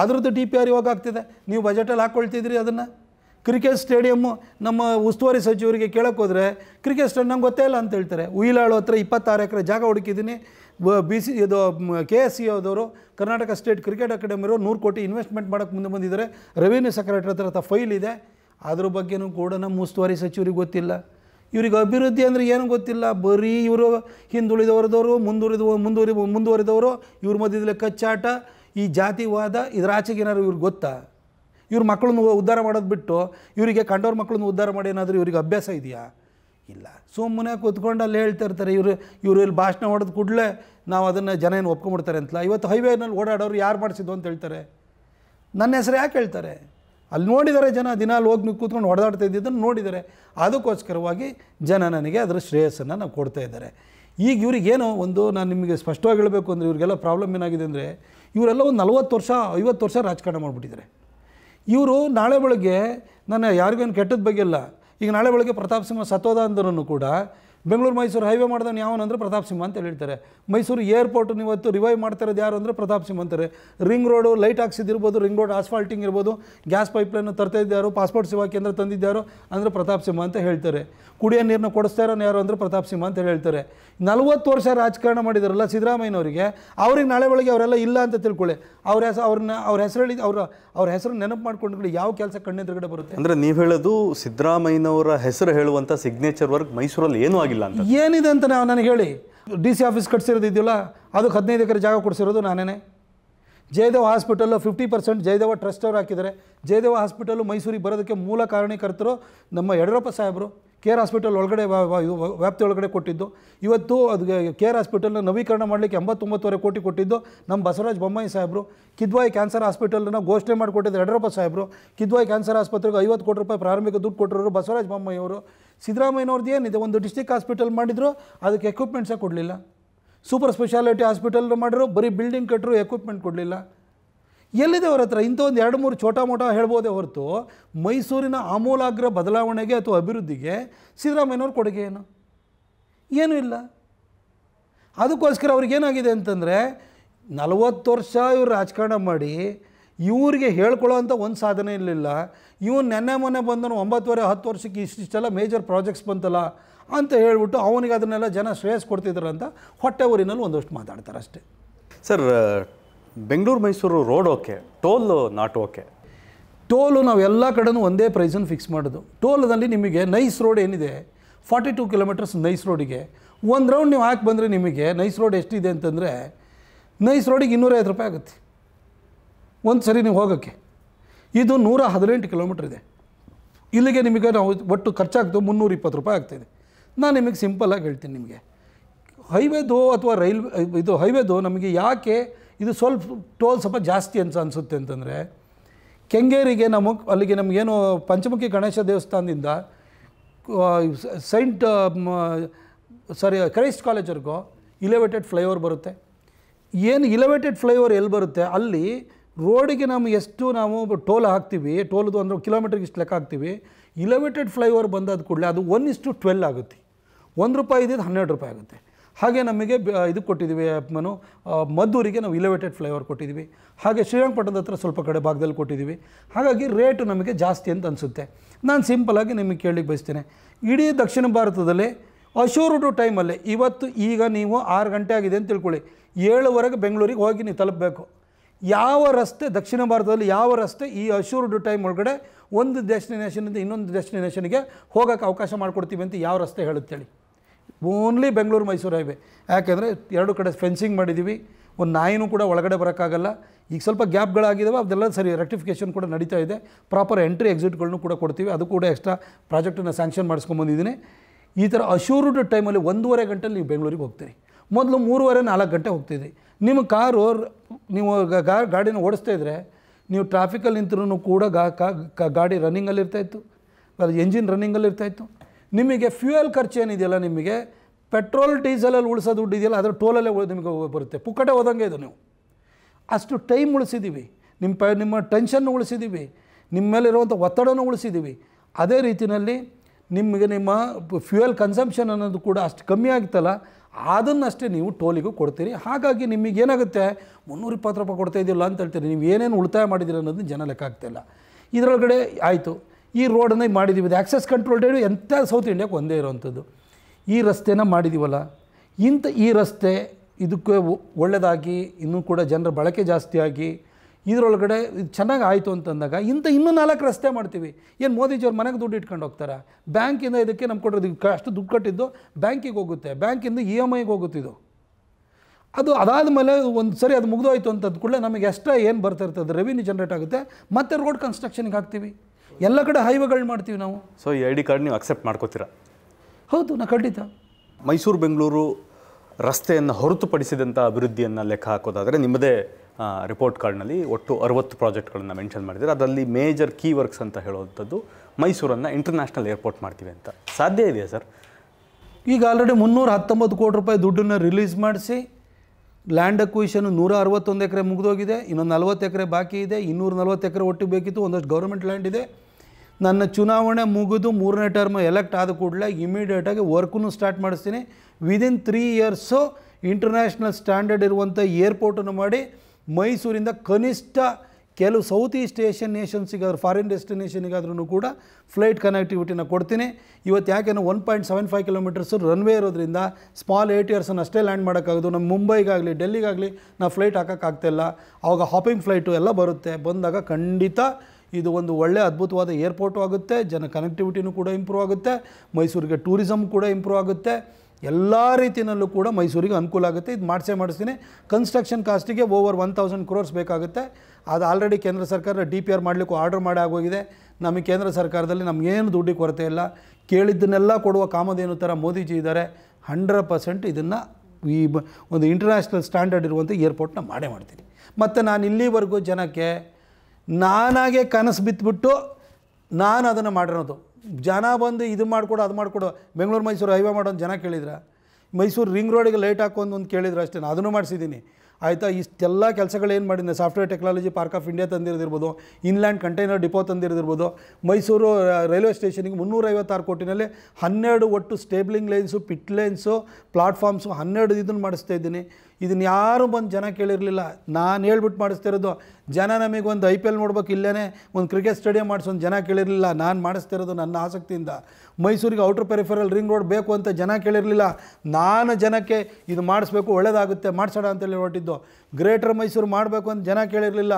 ಅದರದ್ದು ಡಿ ಪಿ ಆರ್ ಇವಾಗ ಆಗ್ತಿದೆ ನೀವು ಬಜೆಟಲ್ಲಿ ಹಾಕ್ಕೊಳ್ತಿದ್ರಿ ಅದನ್ನು ಕ್ರಿಕೆಟ್ ಸ್ಟೇಡಿಯಮ್ಮು ನಮ್ಮ ಉಸ್ತುವಾರಿ ಸಚಿವರಿಗೆ ಕೇಳೋಕ್ಕೆ ಕ್ರಿಕೆಟ್ ಸ್ಟೇಡ್ ನಂಗೆ ಗೊತ್ತೇ ಇಲ್ಲ ಅಂತ ಹೇಳ್ತಾರೆ ಉಯಿಲಾಳು ಹತ್ರ ಇಪ್ಪತ್ತಾರು ಎಕರೆ ಜಾಗ ಹುಡುಕಿದ್ದೀನಿ ಬಿ ಸಿ ಇದು ಕೆ ಎಸ್ ಸಿ ಆದವರು ಕರ್ನಾಟಕ ಸ್ಟೇಟ್ ಕ್ರಿಕೆಟ್ ಅವರು ನೂರು ಕೋಟಿ ಇನ್ವೆಸ್ಟ್ಮೆಂಟ್ ಮಾಡೋಕ್ಕೆ ಮುಂದೆ ಬಂದಿದ್ದಾರೆ ರೆವಿನ್ಯೂ ಸೆಕ್ರೆಟರಿ ಹತ್ರ ಫೈಲ್ ಇದೆ ಅದ್ರ ಬಗ್ಗೆನೂ ಕೂಡ ನಮ್ಮ ಉಸ್ತುವಾರಿ ಸಚಿವರಿಗೆ ಗೊತ್ತಿಲ್ಲ ಇವ್ರಿಗೆ ಅಭಿವೃದ್ಧಿ ಅಂದರೆ ಏನು ಗೊತ್ತಿಲ್ಲ ಬರೀ ಇವರು ಹಿಂದುಳಿದವರದವರು ಮುಂದುವರಿದ ಮುಂದುವರಿ ಮುಂದುವರಿದವರು ಇವ್ರ ಮಧ್ಯದಲ್ಲಿ ಕಚ್ಚಾಟ ಈ ಜಾತಿವಾದ ಆಚೆಗೆ ಏನಾದ್ರು ಇವ್ರಿಗೆ ಗೊತ್ತಾ ಇವ್ರ ಮಕ್ಕಳನ್ನು ಉದ್ಧಾರ ಮಾಡೋದು ಬಿಟ್ಟು ಇವರಿಗೆ ಕಂಡವ್ರ ಮಕ್ಕಳನ್ನು ಉದ್ಧಾರ ಮಾಡಿ ಏನಾದರೂ ಇವ್ರಿಗೆ ಅಭ್ಯಾಸ ಇದೆಯಾ ಇಲ್ಲ ಸುಮ್ಮನೆ ಕೂತ್ಕೊಂಡು ಅಲ್ಲಿ ಹೇಳ್ತಾ ಇರ್ತಾರೆ ಇವರು ಇವರು ಇಲ್ಲಿ ಭಾಷಣ ಹೊಡೆದ ಕೂಡಲೇ ನಾವು ಅದನ್ನು ಜನ ಏನು ಒಪ್ಕೊಂಬಿಡ್ತಾರೆ ಅಂತಲ್ಲ ಇವತ್ತು ಹೈವೇನಲ್ಲಿ ಓಡಾಡೋರು ಯಾರು ಮಾಡಿಸಿದ್ದು ಅಂತ ಹೇಳ್ತಾರೆ ನನ್ನ ಹೆಸರು ಯಾಕೆ ಹೇಳ್ತಾರೆ ಅಲ್ಲಿ ನೋಡಿದರೆ ಜನ ದಿನಾಲು ಹೋಗಿ ಕೂತ್ಕೊಂಡು ಹೊಡೆದಾಡ್ತಾ ಇದ್ದಿದ್ದನ್ನು ನೋಡಿದ್ದಾರೆ ಅದಕ್ಕೋಸ್ಕರವಾಗಿ ಜನ ನನಗೆ ಅದರ ಶ್ರೇಯಸ್ಸನ್ನು ನಾವು ಕೊಡ್ತಾ ಇದ್ದಾರೆ ಈಗ ಏನು ಒಂದು ನಾನು ನಿಮಗೆ ಸ್ಪಷ್ಟವಾಗಿ ಹೇಳಬೇಕು ಅಂದರೆ ಇವರಿಗೆಲ್ಲ ಪ್ರಾಬ್ಲಮ್ ಏನಾಗಿದೆ ಅಂದರೆ ಇವರೆಲ್ಲ ಒಂದು ನಲ್ವತ್ತು ವರ್ಷ ಐವತ್ತು ವರ್ಷ ರಾಜಕಾರಣ ಮಾಡಿಬಿಟ್ಟಿದ್ದಾರೆ ಇವರು ನಾಳೆ ಬೆಳಗ್ಗೆ ನನ್ನ ಯಾರಿಗೇನು ಕೆಟ್ಟದ ಬಗ್ಗೆ ಇಲ್ಲ ಈಗ ನಾಳೆ ಬೆಳಗ್ಗೆ ಪ್ರತಾಪ್ ಸಿಂಹ ಸತ್ತೋದ ಅಂದ್ರೂ ಕೂಡ ಬೆಂಗಳೂರು ಮೈಸೂರು ಹೈವೇ ಮಾಡಿದವನು ಯಾವನಂದರೆ ಪ್ರತಾಪ್ ಸಿಂಹ ಅಂತ ಹೇಳ್ತಾರೆ ಮೈಸೂರು ಏರ್ಪೋರ್ಟ್ ಇವತ್ತು ರಿವೈವ್ ಮಾಡ್ತಾ ಇರೋದು ಯಾರು ಅಂದರೆ ಪ್ರತಾಪ್ ಸಿಂಹ ಅಂತಾರೆ ರಿಂಗ್ ರೋಡು ಲೈಟ್ ಹಾಕ್ಸಿದಿರ್ಬೋದು ರಿಂಗ್ ರೋಡ್ ಆಸ್ಫಾಲ್ಟಿಂಗ್ ಇರ್ಬೋದು ಗ್ಯಾಸ್ ಪೈಪ್ಲೈನ್ ತರ್ತಿದ್ದಾರು ಪಾಸ್ಪೋರ್ಟ್ ಸೇವಾ ಕೇಂದ್ರ ತಂದಿದ್ದಾರೋ ಅಂದರೆ ಪ್ರತಾಪ್ ಸಿಂಹ ಅಂತ ಹೇಳ್ತಾರೆ ಕುಡಿಯೋ ನೀರನ್ನ ಕೊಡಿಸ್ತಾ ಯಾರು ಅಂದರೆ ಪ್ರತಾಪ್ ಸಿಂಹ ಅಂತ ಹೇಳ್ತಾರೆ ನಲವತ್ತು ವರ್ಷ ರಾಜಕಾರಣ ಮಾಡಿದಾರಲ್ಲ ಸಿದ್ದರಾಮಯ್ಯನವರಿಗೆ ಅವ್ರಿಗೆ ನಾಳೆ ಒಳಗೆ ಅವರೆಲ್ಲ ಇಲ್ಲ ಅಂತ ತಿಳ್ಕೊಳ್ಳಿ ಅವ್ರ ಹೆಸ ಅವ್ರನ್ನ ಅವ್ರ ಹೆಸರು ಹೇಳಿದ ಅವರ ಅವ್ರ ಹೆಸರು ನೆನಪು ಮಾಡ್ಕೊಂಡು ಯಾವ ಕೆಲಸ ಕಣ್ಣೆದುರುಗಡೆ ಬರುತ್ತೆ ಅಂದರೆ ನೀವು ಹೇಳೋದು ಸಿದ್ದರಾಮಯ್ಯನವರ ಹೆಸರು ಹೇಳುವಂಥ ಸಿಗ್ನೇಚರ್ ವರ್ಕ್ ಮೈಸೂರಲ್ಲಿ ಏನೂ ಆಗಿ ಆಗಿಲ್ಲ ಅಂತ ಏನಿದೆ ಅಂತ ನಾವು ನನಗೆ ಹೇಳಿ ಡಿ ಸಿ ಆಫೀಸ್ ಕಟ್ಸಿರೋದು ಇದೆಯಲ್ಲ ಅದಕ್ಕೆ ಹದಿನೈದು ಎಕರೆ ಜಾಗ ಕೊಡಿಸಿರೋದು ನಾನೇ Jayadeva hospital fifty percent Jayadeva trust ಅವರು ಹಾಕಿದ್ದಾರೆ ಜಯದೇವ ಹಾಸ್ಪಿಟಲು ಮೈಸೂರಿಗೆ ಬರೋದಕ್ಕೆ ಮೂಲ ಕಾರಣೀಕರ್ತರು ನಮ್ಮ ಯಡಿಯೂರಪ್ಪ ಸಾಹೇಬರು ಕೇರ್ ಹಾಸ್ಪಿಟಲ್ ಒಳಗಡೆ ವ್ಯಾಪ್ತಿ ಒಳಗಡೆ ಕೊಟ್ಟಿದ್ದು ಇವತ್ತು ಅದು ಕೇರ್ ಹಾಸ್ಪಿಟಲ್ನ ನವೀಕರಣ ಮಾಡಲಿಕ್ಕೆ ಎಂಬತ್ತೊಂಬತ್ತುವರೆ ಕೋಟಿ ಕೊಟ್ಟಿದ್ದು ನಮ್ಮ ಬಸವರಾಜ ಬೊಮ್ಮಾಯಿ ಸಾಹೇಬರು ಕಿದ್ವಾಯಿ ಕ್ಯಾನ್ಸರ್ ಹಾಸ್ಪಿಟಲ್ನ ಘೋಷಣೆ ಮಾಡಿಕೊಟ್ಟಿದ್ದು ಯಡಿಯೂರಪ್ಪ ಸಾಹೇಬರು ಕಿದ್ವಾಯಿ ಕ್ಯಾನ್ಸರ್ ಆಸ್ಪತ್ರೆಗೆ ಐವತ್ತು ಕೋಟಿ ರೂಪಾಯಿ ಪ್ರಾರಂಭಿಕ ದುಡ್ಡು ಕೊಟ್ಟಿರೋರು ಬಸವರಾಜ ಬೊಮ್ಮಾಯಿ ಅವರು ಸಿದ್ದರಾಮಯ್ಯನವ್ರದ್ದು ಏನಿದೆ ಒಂದು ಡಿಸ್ಟಿಕ್ ಹಾಸ್ಪಿಟಲ್ ಮಾಡಿದ್ರು ಅದಕ್ಕೆ ಎಕ್ವಿಪ್ಮೆಂಟ್ಸ ಕೊಡಲಿಲ್ಲ ಸೂಪರ್ ಸ್ಪೆಷಾಲಿಟಿ ಹಾಸ್ಪಿಟಲ್ ಮಾಡಿದ್ರು ಬರೀ ಬಿಲ್ಡಿಂಗ್ ಕಟ್ಟರು ಎಕ್ವಿಪ್ಮೆಂಟ್ ಕೊಡಲಿಲ್ಲ ಎಲ್ಲಿದೆ ಅವ್ರ ಹತ್ರ ಇಂಥ ಒಂದು ಎರಡು ಮೂರು ಛೋಟಾ ಮೋಟ ಹೇಳ್ಬೋದೇ ಹೊರತು ಮೈಸೂರಿನ ಆಮೂಲಾಗ್ರ ಬದಲಾವಣೆಗೆ ಅಥವಾ ಅಭಿವೃದ್ಧಿಗೆ ಸಿದ್ದರಾಮಯ್ಯನವ್ರ ಕೊಡುಗೆ ಏನು ಏನೂ ಇಲ್ಲ ಅದಕ್ಕೋಸ್ಕರ ಅವ್ರಿಗೇನಾಗಿದೆ ಅಂತಂದರೆ ನಲವತ್ತು ವರ್ಷ ಇವ್ರು ರಾಜಕಾರಣ ಮಾಡಿ ಇವ್ರಿಗೆ ಹೇಳ್ಕೊಳ್ಳೋ ಅಂಥ ಒಂದು ಸಾಧನೆ ಇರಲಿಲ್ಲ ಇವನು ನೆನ್ನೆ ಮೊನ್ನೆ ಬಂದನು ಒಂಬತ್ತುವರೆ ಹತ್ತು ವರ್ಷಕ್ಕೆ ಇಷ್ಟಿಷ್ಟೆಲ್ಲ ಮೇಜರ್ ಪ್ರಾಜೆಕ್ಟ್ಸ್ ಬಂತಲ್ಲ ಅಂತ ಹೇಳ್ಬಿಟ್ಟು ಅವನಿಗೆ ಅದನ್ನೆಲ್ಲ ಜನ ಶ್ರೇಯಸ್ ಅಂತ ಹೊಟ್ಟೆ ಊರಿನಲ್ಲಿ ಒಂದಷ್ಟು ಮಾತಾಡ್ತಾರೆ ಅಷ್ಟೇ sir Bengaluru Mysuru road okay toll not okay toll ನಾವು ಎಲ್ಲ ಕಡೆನೂ ಒಂದೇ ಪ್ರೈಸನ್ನು ಫಿಕ್ಸ್ ಮಾಡೋದು ಟೋಲದಲ್ಲಿ ನಿಮಗೆ ನೈಸ್ ರೋಡ್ ಏನಿದೆ ಫಾರ್ಟಿ ಟೂ ಕಿಲೋಮೀಟರ್ಸ್ ನೈಸ್ ರೋಡಿಗೆ ಒಂದು ರೌಂಡ್ ನೀವು ಹಾಕಿ ಬಂದರೆ ನಿಮಗೆ ನೈಸ್ ರೋಡ್ ಎಷ್ಟಿದೆ ಅಂತಂದರೆ ನೈಸ್ ರೋಡಿಗೆ ಇನ್ನೂರೈವತ್ತು ರೂಪಾಯಿ ಆಗುತ್ತೆ ಒಂದು ಸರಿ ನೀವು ಹೋಗೋಕ್ಕೆ ಇದು ನೂರ ಹದಿನೆಂಟು ಕಿಲೋಮೀಟ್ರ್ ಇದೆ ಇಲ್ಲಿಗೆ ನಿಮಗೆ ನಾವು ಒಟ್ಟು ಖರ್ಚಾಗ್ತದೆ ಮುನ್ನೂರ ಇಪ್ಪತ್ತು ರೂಪಾಯಿ ಆಗ್ತಾಯಿದೆ ನಾನು ನಿಮಗೆ ಸಿಂಪಲ್ಲಾಗಿ ಹೇಳ್ತೀನಿ ನಿಮಗೆ ಹೈವೇದು ಅಥವಾ ರೈಲ್ವೆ ಇದು ಹೈವೇದು ನಮಗೆ ಯಾಕೆ ಇದು ಸ್ವಲ್ಪ ಟೋಲ್ ಸ್ವಲ್ಪ ಜಾಸ್ತಿ ಅಂತ ಅನಿಸುತ್ತೆ ಅಂತಂದರೆ ಕೆಂಗೇರಿಗೆ ನಮಗೆ ಅಲ್ಲಿಗೆ ನಮಗೇನು ಪಂಚಮುಖಿ ಗಣೇಶ ದೇವಸ್ಥಾನದಿಂದ ಸೈಂಟ್ ಸಾರಿ ಕ್ರೈಸ್ಟ್ ಕಾಲೇಜ್ವರೆಗೂ ಇಲೆವೇಟೆಡ್ ಫ್ಲೈಓವರ್ ಬರುತ್ತೆ ಏನು ಇಲೆವೇಟೆಡ್ ಫ್ಲೈಓವರ್ ಎಲ್ಲಿ ಬರುತ್ತೆ ಅಲ್ಲಿ ರೋಡಿಗೆ ನಾವು ಎಷ್ಟು ನಾವು ಟೋಲ್ ಹಾಕ್ತೀವಿ ಟೋಲ್ದು ಅಂದರೆ ಕಿಲೋಮೀಟ್ರಿಗೆ ಇಷ್ಟು ಲೆಕ್ಕ ಹಾಕ್ತೀವಿ ಫ್ಲೈ ಫ್ಲೈಓವರ್ ಬಂದಾದ ಕೂಡಲೇ ಅದು ಒನ್ ಇಷ್ಟು ಟ್ವೆಲ್ ಆಗುತ್ತೆ ಒಂದು ರೂಪಾಯಿ ಇದ್ದಿದ್ದು ಹನ್ನೆರಡು ರೂಪಾಯಿ ಆಗುತ್ತೆ ಹಾಗೆ ನಮಗೆ ಇದು ಕೊಟ್ಟಿದ್ದೀವಿ ಮನು ಮದ್ದೂರಿಗೆ ನಾವು ಫ್ಲೈ ಫ್ಲೈಓವರ್ ಕೊಟ್ಟಿದ್ದೀವಿ ಹಾಗೆ ಶ್ರೀರಂಗಪಟ್ಟಣದ ಹತ್ರ ಸ್ವಲ್ಪ ಕಡೆ ಭಾಗದಲ್ಲಿ ಕೊಟ್ಟಿದ್ದೀವಿ ಹಾಗಾಗಿ ರೇಟು ನಮಗೆ ಜಾಸ್ತಿ ಅಂತ ಅನಿಸುತ್ತೆ ನಾನು ಸಿಂಪಲಾಗಿ ನಿಮಗೆ ಕೇಳಲಿಕ್ಕೆ ಬಯಸ್ತೇನೆ ಇಡೀ ದಕ್ಷಿಣ ಭಾರತದಲ್ಲಿ ಅಶೂರುಡು ಟೈಮಲ್ಲಿ ಇವತ್ತು ಈಗ ನೀವು ಆರು ಗಂಟೆ ಆಗಿದೆ ಅಂತ ತಿಳ್ಕೊಳ್ಳಿ ಏಳುವರೆಗೆ ಬೆಂಗಳೂರಿಗೆ ಹೋಗಿ ನೀವು ತಲುಪಬೇಕು ಯಾವ ರಸ್ತೆ ದಕ್ಷಿಣ ಭಾರತದಲ್ಲಿ ಯಾವ ರಸ್ತೆ ಈ ಅಶೂರ್ಡ್ ಟೈಮ್ ಒಳಗಡೆ ಒಂದು ಡೆಸ್ಟಿನೇಷನಿಂದ ಇನ್ನೊಂದು ಡೆಸ್ಟಿನೇಷನ್ಗೆ ಹೋಗೋಕ್ಕೆ ಅವಕಾಶ ಮಾಡಿಕೊಡ್ತೀವಿ ಅಂತ ಯಾವ ರಸ್ತೆ ಹೇಳುತ್ತೇಳಿ ಓನ್ಲಿ ಬೆಂಗಳೂರು ಮೈಸೂರು ಹೈವೆ ಯಾಕೆಂದರೆ ಎರಡು ಕಡೆ ಫೆನ್ಸಿಂಗ್ ಮಾಡಿದ್ದೀವಿ ಒಂದು ನಾಯಿನೂ ಕೂಡ ಒಳಗಡೆ ಬರೋಕ್ಕಾಗಲ್ಲ ಈಗ ಸ್ವಲ್ಪ ಗ್ಯಾಪ್ಗಳಾಗಿದ್ದಾವೆ ಅದೆಲ್ಲ ಸರಿ ರೆಕ್ಟಿಫಿಕೇಷನ್ ಕೂಡ ನಡೀತಾ ಇದೆ ಪ್ರಾಪರ್ ಎಂಟ್ರಿ ಎಕ್ಸಿಟ್ಗಳನ್ನು ಕೂಡ ಕೊಡ್ತೀವಿ ಅದು ಕೂಡ ಎಕ್ಸ್ಟ್ರಾ ಪ್ರಾಜೆಕ್ಟನ್ನು ಸ್ಯಾಂಕ್ಷನ್ ಮಾಡಿಸ್ಕೊಂಬಂದಿದ್ದೀನಿ ಈ ಥರ ಅಶೂರ್ಡ್ ಟೈಮಲ್ಲಿ ಒಂದೂವರೆ ಗಂಟೆಲಿ ನೀವು ಬೆಂಗಳೂರಿಗೆ ಹೋಗ್ತೀರಿ ಮೊದಲು ಮೂರುವರೆ ನಾಲ್ಕು ಗಂಟೆ ಹೋಗ್ತಿದ್ವಿ ನಿಮ್ಮ ಕಾರು ನೀವು ಗಾಡಿನ ಓಡಿಸ್ತಾ ಇದ್ದರೆ ನೀವು ಟ್ರಾಫಿಕಲ್ಲಿ ನಿಂತರೂ ಕೂಡ ಗಾ ಗಾಡಿ ರನ್ನಿಂಗಲ್ಲಿ ಇರ್ತಾಯಿತ್ತು ಅದು ಎಂಜಿನ್ ರನ್ನಿಂಗಲ್ಲಿ ಇರ್ತಾಯಿತ್ತು ನಿಮಗೆ ಫ್ಯೂಯಲ್ ಖರ್ಚು ಏನಿದೆಯಲ್ಲ ನಿಮಗೆ ಪೆಟ್ರೋಲ್ ಡೀಸೆಲಲ್ಲಿ ಉಳಿಸೋ ದುಡ್ಡು ಇದೆಯಲ್ಲ ಅದರ ಟೋಲಲ್ಲೇ ನಿಮಗೆ ಬರುತ್ತೆ ಪುಕ್ಕಟೆ ಹೋದಂಗೆ ಇದು ನೀವು ಅಷ್ಟು ಟೈಮ್ ಉಳಿಸಿದ್ದೀವಿ ನಿಮ್ಮ ಪ ನಿಮ್ಮ ಟೆನ್ಷನ್ ಉಳಿಸಿದ್ದೀವಿ ನಿಮ್ಮ ಮೇಲೆ ಇರುವಂಥ ಒತ್ತಡನೂ ಉಳಿಸಿದ್ದೀವಿ ಅದೇ ರೀತಿಯಲ್ಲಿ ನಿಮಗೆ ನಿಮ್ಮ ಫ್ಯೂಯಲ್ ಕನ್ಸಂಪ್ಷನ್ ಅನ್ನೋದು ಕೂಡ ಅಷ್ಟು ಕಮ್ಮಿ ಆಗ್ತಲ್ಲ ಅದನ್ನಷ್ಟೇ ನೀವು ಟೋಲಿಗೂ ಕೊಡ್ತೀರಿ ಹಾಗಾಗಿ ನಿಮಗೇನಾಗುತ್ತೆ ಮುನ್ನೂರು ಇಪ್ಪತ್ತು ರೂಪಾಯಿ ಕೊಡ್ತಾ ಅಂತ ಹೇಳ್ತೀರಿ ನೀವು ಏನೇನು ಉಳಿತಾಯ ಮಾಡಿದ್ದೀರಿ ಅನ್ನೋದನ್ನ ಜನ ಲೆಕ್ಕ ಆಗ್ತಾಯಿಲ್ಲ ಇದರೊಳಗಡೆ ಆಯಿತು ಈ ರೋಡನ್ನ ಮಾಡಿದ್ದೀವಿ ಇದು ಆ್ಯಕ್ಸಸ್ ಕಂಟ್ರೋಲ್ ಎಂಥ ಸೌತ್ ಇಂಡಿಯಾಕ್ಕೆ ಒಂದೇ ಇರೋವಂಥದ್ದು ಈ ರಸ್ತೆನ ಮಾಡಿದ್ದೀವಲ್ಲ ಇಂಥ ಈ ರಸ್ತೆ ಇದಕ್ಕೆ ಒಳ್ಳೆಯದಾಗಿ ಇನ್ನೂ ಕೂಡ ಜನರ ಬಳಕೆ ಜಾಸ್ತಿಯಾಗಿ ಇದರೊಳಗಡೆ ಇದು ಚೆನ್ನಾಗಿ ಆಯಿತು ಅಂತಂದಾಗ ಇಂಥ ಇನ್ನೂ ನಾಲ್ಕು ರಸ್ತೆ ಮಾಡ್ತೀವಿ ಏನು ಮೋದಿಜಿಯವ್ರ ಮನೆಗೆ ದುಡ್ಡು ಇಟ್ಕೊಂಡು ಹೋಗ್ತಾರೆ ಬ್ಯಾಂಕಿಂದ ಇದಕ್ಕೆ ನಮ್ಮ ಕೊಟ್ಟಿರೋದು ಅಷ್ಟು ದುಡ್ಡು ಕಟ್ಟಿದ್ದು ಬ್ಯಾಂಕಿಗೆ ಹೋಗುತ್ತೆ ಬ್ಯಾಂಕಿಂದ ಇ ಎಮ್ ಐಗೆ ಹೋಗುತ್ತಿದ್ದು ಅದು ಅದಾದ ಮೇಲೆ ಒಂದು ಸರಿ ಅದು ಮುಗಿದೋಯ್ತು ಅಂತ ಕೂಡಲೇ ನಮಗೆ ಎಷ್ಟೇ ಏನು ಬರ್ತಾ ಇರ್ತದೆ ರೆವಿನ್ಯೂ ಜನ್ರೇಟ್ ಆಗುತ್ತೆ ಮತ್ತೆ ರೋಡ್ ಕನ್ಸ್ಟ್ರಕ್ಷನ್ಗೆ ಹಾಕ್ತೀವಿ ಎಲ್ಲ ಕಡೆ ಹೈವೇಗಳು ಮಾಡ್ತೀವಿ ನಾವು ಸೊ ಈ ಐ ಡಿ ಕಾರ್ಡ್ ನೀವು ಅಕ್ಸೆಪ್ಟ್ ಮಾಡ್ಕೋತೀರಾ ಹೌದು ನಾ ಖಂಡಿತ ಮೈಸೂರು ಬೆಂಗಳೂರು ರಸ್ತೆಯನ್ನು ಹೊರತುಪಡಿಸಿದಂಥ ಅಭಿವೃದ್ಧಿಯನ್ನು ಲೆಕ್ಕ ಹಾಕೋದಾದರೆ ನಿಮ್ಮದೇ ರಿಪೋರ್ಟ್ ಕಾರ್ಡ್ನಲ್ಲಿ ಒಟ್ಟು ಅರವತ್ತು ಪ್ರಾಜೆಕ್ಟ್ಗಳನ್ನು ಮೆನ್ಷನ್ ಮಾಡಿದ್ದಾರೆ ಅದರಲ್ಲಿ ಮೇಜರ್ ಕೀ ವರ್ಕ್ಸ್ ಅಂತ ಹೇಳುವಂಥದ್ದು ಮೈಸೂರನ್ನು ಇಂಟರ್ನ್ಯಾಷನಲ್ ಏರ್ಪೋರ್ಟ್ ಮಾಡ್ತೀವಿ ಅಂತ ಸಾಧ್ಯ ಇದೆಯಾ ಸರ್ ಈಗ ಆಲ್ರೆಡಿ ಮುನ್ನೂರ ಹತ್ತೊಂಬತ್ತು ಕೋಟಿ ರೂಪಾಯಿ ದುಡ್ಡನ್ನು ರಿಲೀಸ್ ಮಾಡಿಸಿ ಲ್ಯಾಂಡ್ ಅಕ್ವಿಷನ್ ನೂರ ಅರವತ್ತೊಂದು ಎಕರೆ ಮುಗಿದೋಗಿದೆ ಇನ್ನೊಂದು ನಲವತ್ತು ಎಕರೆ ಬಾಕಿ ಇದೆ ಇನ್ನೂರ ನಲ್ವತ್ತು ಎಕರೆ ಒಟ್ಟು ಬೇಕಿತ್ತು ಒಂದಷ್ಟು ಗೌರ್ಮೆಂಟ್ ಲ್ಯಾಂಡ್ ಇದೆ ನನ್ನ ಚುನಾವಣೆ ಮುಗಿದು ಮೂರನೇ ಟರ್ಮ್ ಎಲೆಕ್ಟ್ ಆದ ಕೂಡಲೇ ಇಮಿಡಿಯೇಟಾಗಿ ವರ್ಕನ್ನು ಸ್ಟಾರ್ಟ್ ಮಾಡಿಸ್ತೀನಿ within three years international standard ಇರುವಂಥ ಏರ್ಪೋರ್ಟನ್ನು ಮಾಡಿ ಮೈಸೂರಿಂದ ಕನಿಷ್ಠ ಕೆಲವು ಸೌತ್ ಈಸ್ಟ್ ಏಷ್ಯನ್ ನೇಷನ್ಸಿಗಾದ್ರೂ ಫಾರಿನ್ ಡೆಸ್ಟಿನೇಷನ್ಗಾದ್ರೂ ಕೂಡ ಫ್ಲೈಟ್ ಕನೆಕ್ಟಿವಿಟಿನ ಕೊಡ್ತೀನಿ ಇವತ್ತು ಯಾಕೆನೋ one point seven five kilometres runway ಇರೋದ್ರಿಂದ ಸ್ಮಾಲ್ ಏಟ್ ಇಯರ್ಸನ್ನು ಅಷ್ಟೇ ಲ್ಯಾಂಡ್ ಮಾಡೋಕ್ಕಾಗೋದು ನಮ್ಮ ಮುಂಬೈಗಾಗಲಿ ಡೆಲ್ಲಿಗಾಗಲಿ ನಾವು ಫ್ಲೈಟ್ ಹಾಕೋಕ್ಕಾಗ್ತಿಲ್ಲ ಆವಾಗ ಹಾಪಿಂಗ್ ಫ್ಲೈಟು ಎಲ್ಲ ಬರುತ್ತೆ ಬಂದಾಗ ಖಂಡಿತ ಇದು ಒಂದು ಒಳ್ಳೆಯ ಅದ್ಭುತವಾದ ಏರ್ಪೋರ್ಟು ಆಗುತ್ತೆ ಜನ ಕನೆಕ್ಟಿವಿಟಿನೂ ಕೂಡ ಇಂಪ್ರೂವ್ ಆಗುತ್ತೆ ಮೈಸೂರಿಗೆ ಟೂರಿಸಮ್ ಕೂಡ ಇಂಪ್ರೂವ್ ಆಗುತ್ತೆ ಎಲ್ಲ ರೀತಿಯಲ್ಲೂ ಕೂಡ ಮೈಸೂರಿಗೆ ಅನುಕೂಲ ಆಗುತ್ತೆ ಇದು ಮಾಡಿಸೇ ಮಾಡಿಸ್ತೀನಿ ಕನ್ಸ್ಟ್ರಕ್ಷನ್ ಕಾಸ್ಟಿಗೆ ಓವರ್ ಒನ್ ತೌಸಂಡ್ ಕ್ರೋರ್ಸ್ ಬೇಕಾಗುತ್ತೆ ಅದು ಆಲ್ರೆಡಿ ಕೇಂದ್ರ ಸರ್ಕಾರ ಡಿ ಪಿ ಆರ್ ಮಾಡಲಿಕ್ಕೂ ಆರ್ಡರ್ ಮಾಡಿ ಆಗೋಗಿದೆ ನಮಗೆ ಕೇಂದ್ರ ಸರ್ಕಾರದಲ್ಲಿ ನಮಗೇನು ದುಡ್ಡಿ ಕೊರತೆ ಇಲ್ಲ ಕೇಳಿದ್ದನ್ನೆಲ್ಲ ಕೊಡುವ ಕಾಮದೇನು ಥರ ಮೋದಿಜಿ ಇದ್ದಾರೆ ಹಂಡ್ರೆಡ್ ಪರ್ಸೆಂಟ್ ಇದನ್ನು ಈ ಒಂದು ಇಂಟರ್ನ್ಯಾಷನಲ್ ಸ್ಟ್ಯಾಂಡರ್ಡ್ ಇರುವಂಥ ಏರ್ಪೋರ್ಟ್ನ ಮಾಡೇ ಮಾಡ್ತೀನಿ ಮತ್ತು ನಾನು ಇಲ್ಲಿವರೆಗೂ ಜನಕ್ಕೆ ನಾನಾಗೆ ಕನಸು ಬಿತ್ಬಿಟ್ಟು ನಾನು ಅದನ್ನು ಮಾಡಿರೋದು ಜನ ಬಂದು ಇದು ಮಾಡಿಕೊಡು ಅದು ಮಾಡಿಕೊಡು ಬೆಂಗಳೂರು ಮೈಸೂರು ಹೈವೇ ಮಾಡೋದು ಜನ ಕೇಳಿದ್ರೆ ಮೈಸೂರು ರಿಂಗ್ ರೋಡಿಗೆ ಲೈಟ್ ಹಾಕೊಂಡು ಒಂದು ಕೇಳಿದ್ರು ಅಷ್ಟೇ ನಾನು ಅದನ್ನು ಮಾಡಿಸಿದ್ದೀನಿ ಆಯಿತಾ ಇಷ್ಟೆಲ್ಲ ಕೆಲಸಗಳೇನು ಮಾಡಿದ್ದೆ software technology park of India ತಂದಿರೋದಿರ್ಬೋದು ಇನ್ಲ್ಯಾಂಡ್ ಕಂಟೈನರ್ ಡಿಪೋ ತಂದಿರೋದಿರ್ಬೋದು ಮೈಸೂರು ರೈಲ್ವೆ ಸ್ಟೇಷನಿಗೆ ಮುನ್ನೂರೈವತ್ತಾರು ಕೋಟಿನಲ್ಲಿ ಹನ್ನೆರಡು ಒಟ್ಟು stabling lines pit lines platforms ಹನ್ನೆರಡು ಇದನ್ನು ಮಾಡಿಸ್ತಾ ಇದ್ದೀನಿ ಇದನ್ನ ಯಾರೂ ಬಂದು ಜನ ಕೇಳಿರಲಿಲ್ಲ ನಾನು ಹೇಳ್ಬಿಟ್ಟು ಮಾಡಿಸ್ತಿರೋದು ಜನ ನಮಗೊಂದು ಐ ಪಿ ಎಲ್ ನೋಡ್ಬೇಕು ಇಲ್ಲೇ ಒಂದು ಕ್ರಿಕೆಟ್ ಸ್ಟೇಡಿಯಂ ಮಾಡಿಸೋದು ಜನ ಕೇಳಿರಲಿಲ್ಲ ನಾನು ಮಾಡಿಸ್ತಿರೋದು ನನ್ನ ಆಸಕ್ತಿಯಿಂದ ಮೈಸೂರಿಗೆ ಔಟರ್ ಪೆರಿಫರಲ್ ರಿಂಗ್ ರೋಡ್ ಬೇಕು ಅಂತ ಜನ ಕೇಳಿರಲಿಲ್ಲ ನಾನು ಜನಕ್ಕೆ ಇದು ಮಾಡಿಸ್ಬೇಕು ಒಳ್ಳೇದಾಗುತ್ತೆ ಮಾಡಿಸೋಣ ಅಂತೇಳಿ ಹೊರಟಿದ್ದು ಗ್ರೇಟರ್ ಮೈಸೂರು ಮಾಡಬೇಕು ಅಂತ ಜನ ಕೇಳಿರಲಿಲ್ಲ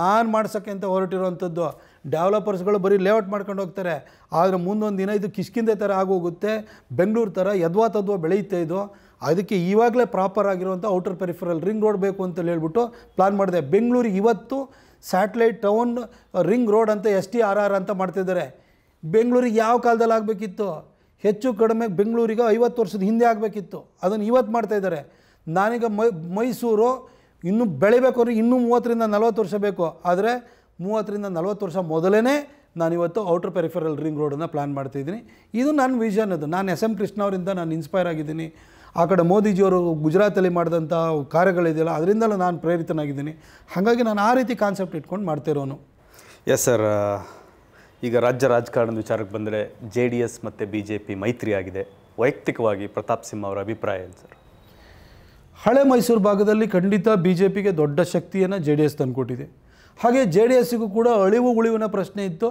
ನಾನು ಮಾಡ್ಸೋಕ್ಕೆ ಅಂತ ಹೊರಟಿರೋವಂಥದ್ದು ಡೆವಲಪರ್ಸ್ಗಳು ಬರೀ ಲೇಔಟ್ ಮಾಡ್ಕೊಂಡು ಹೋಗ್ತಾರೆ ಆದರೆ ಮುಂದೊಂದು ದಿನ ಇದು ಕಿಷ್ಕಿಂದೆ ಥರ ಆಗೋಗುತ್ತೆ ಬೆಂಗಳೂರು ಥರ ಯದ್ವಾ ತದ್ವಾ ಬೆಳೆಯುತ್ತೆ ಇದು ಅದಕ್ಕೆ ಇವಾಗಲೇ ಪ್ರಾಪರ್ ಆಗಿರುವಂಥ ಔಟರ್ ಪೆರಿಫರಲ್ ರಿಂಗ್ ರೋಡ್ ಬೇಕು ಅಂತ ಹೇಳ್ಬಿಟ್ಟು ಪ್ಲಾನ್ ಮಾಡಿದೆ ಬೆಂಗಳೂರಿಗೆ ಇವತ್ತು ಸ್ಯಾಟಲೈಟ್ ಟೌನ್ ರಿಂಗ್ ರೋಡ್ ಅಂತ ಎಸ್ ಟಿ ಆರ್ ಆರ್ ಅಂತ ಮಾಡ್ತಿದ್ದಾರೆ ಬೆಂಗಳೂರಿಗೆ ಯಾವ ಕಾಲದಲ್ಲಿ ಆಗಬೇಕಿತ್ತು ಹೆಚ್ಚು ಕಡಿಮೆ ಬೆಂಗಳೂರಿಗೆ ಐವತ್ತು ವರ್ಷದ ಹಿಂದೆ ಆಗಬೇಕಿತ್ತು ಅದನ್ನು ಇವತ್ತು ಮಾಡ್ತಾಯಿದ್ದಾರೆ ನಾನೀಗ ಮೈ ಮೈಸೂರು ಇನ್ನೂ ಬೆಳಿಬೇಕು ಅಂದರೆ ಇನ್ನೂ ಮೂವತ್ತರಿಂದ ನಲವತ್ತು ವರ್ಷ ಬೇಕು ಆದರೆ ಮೂವತ್ತರಿಂದ ನಲವತ್ತು ವರ್ಷ ಮೊದಲೇ ನಾನಿವತ್ತು ಔಟರ್ ಪೆರಿಫರಲ್ ರಿಂಗ್ ರೋಡನ್ನು ಪ್ಲ್ಯಾನ್ ಮಾಡ್ತಿದ್ದೀನಿ ಇದು ನನ್ನ ವಿಷನ್ ಅದು ನಾನು ಎಸ್ ಎಮ್ ಕೃಷ್ಣ ಅವರಿಂದ ನಾನು ಇನ್ಸ್ಪೈರ್ ಆಗಿದ್ದೀನಿ ಆ ಕಡೆ ಮೋದಿಜಿಯವರು ಗುಜರಾತಲ್ಲಿ ಮಾಡಿದಂಥ ಕಾರ್ಯಗಳಿದೆಯಲ್ಲ ಅದರಿಂದಲೂ ನಾನು ಪ್ರೇರಿತನಾಗಿದ್ದೀನಿ ಹಾಗಾಗಿ ನಾನು ಆ ರೀತಿ ಕಾನ್ಸೆಪ್ಟ್ ಇಟ್ಕೊಂಡು ಮಾಡ್ತಿರೋನು ಎಸ್ ಸರ್ ಈಗ ರಾಜ್ಯ ರಾಜಕಾರಣದ ವಿಚಾರಕ್ಕೆ ಬಂದರೆ ಜೆ ಡಿ ಎಸ್ ಮತ್ತು ಬಿ ಜೆ ಪಿ ಮೈತ್ರಿಯಾಗಿದೆ ವೈಯಕ್ತಿಕವಾಗಿ ಪ್ರತಾಪ್ ಸಿಂಹ ಅವರ ಅಭಿಪ್ರಾಯ ಏನು ಸರ್ ಹಳೆ ಮೈಸೂರು ಭಾಗದಲ್ಲಿ ಖಂಡಿತ ಬಿ ಜೆ ಪಿಗೆ ದೊಡ್ಡ ಶಕ್ತಿಯನ್ನು ಜೆ ಡಿ ಎಸ್ ತಂದುಕೊಟ್ಟಿದೆ ಹಾಗೆ ಜೆ ಡಿ ಎಸ್ಸಿಗೂ ಕೂಡ ಅಳಿವು ಉಳಿವಿನ ಪ್ರಶ್ನೆ ಇತ್ತು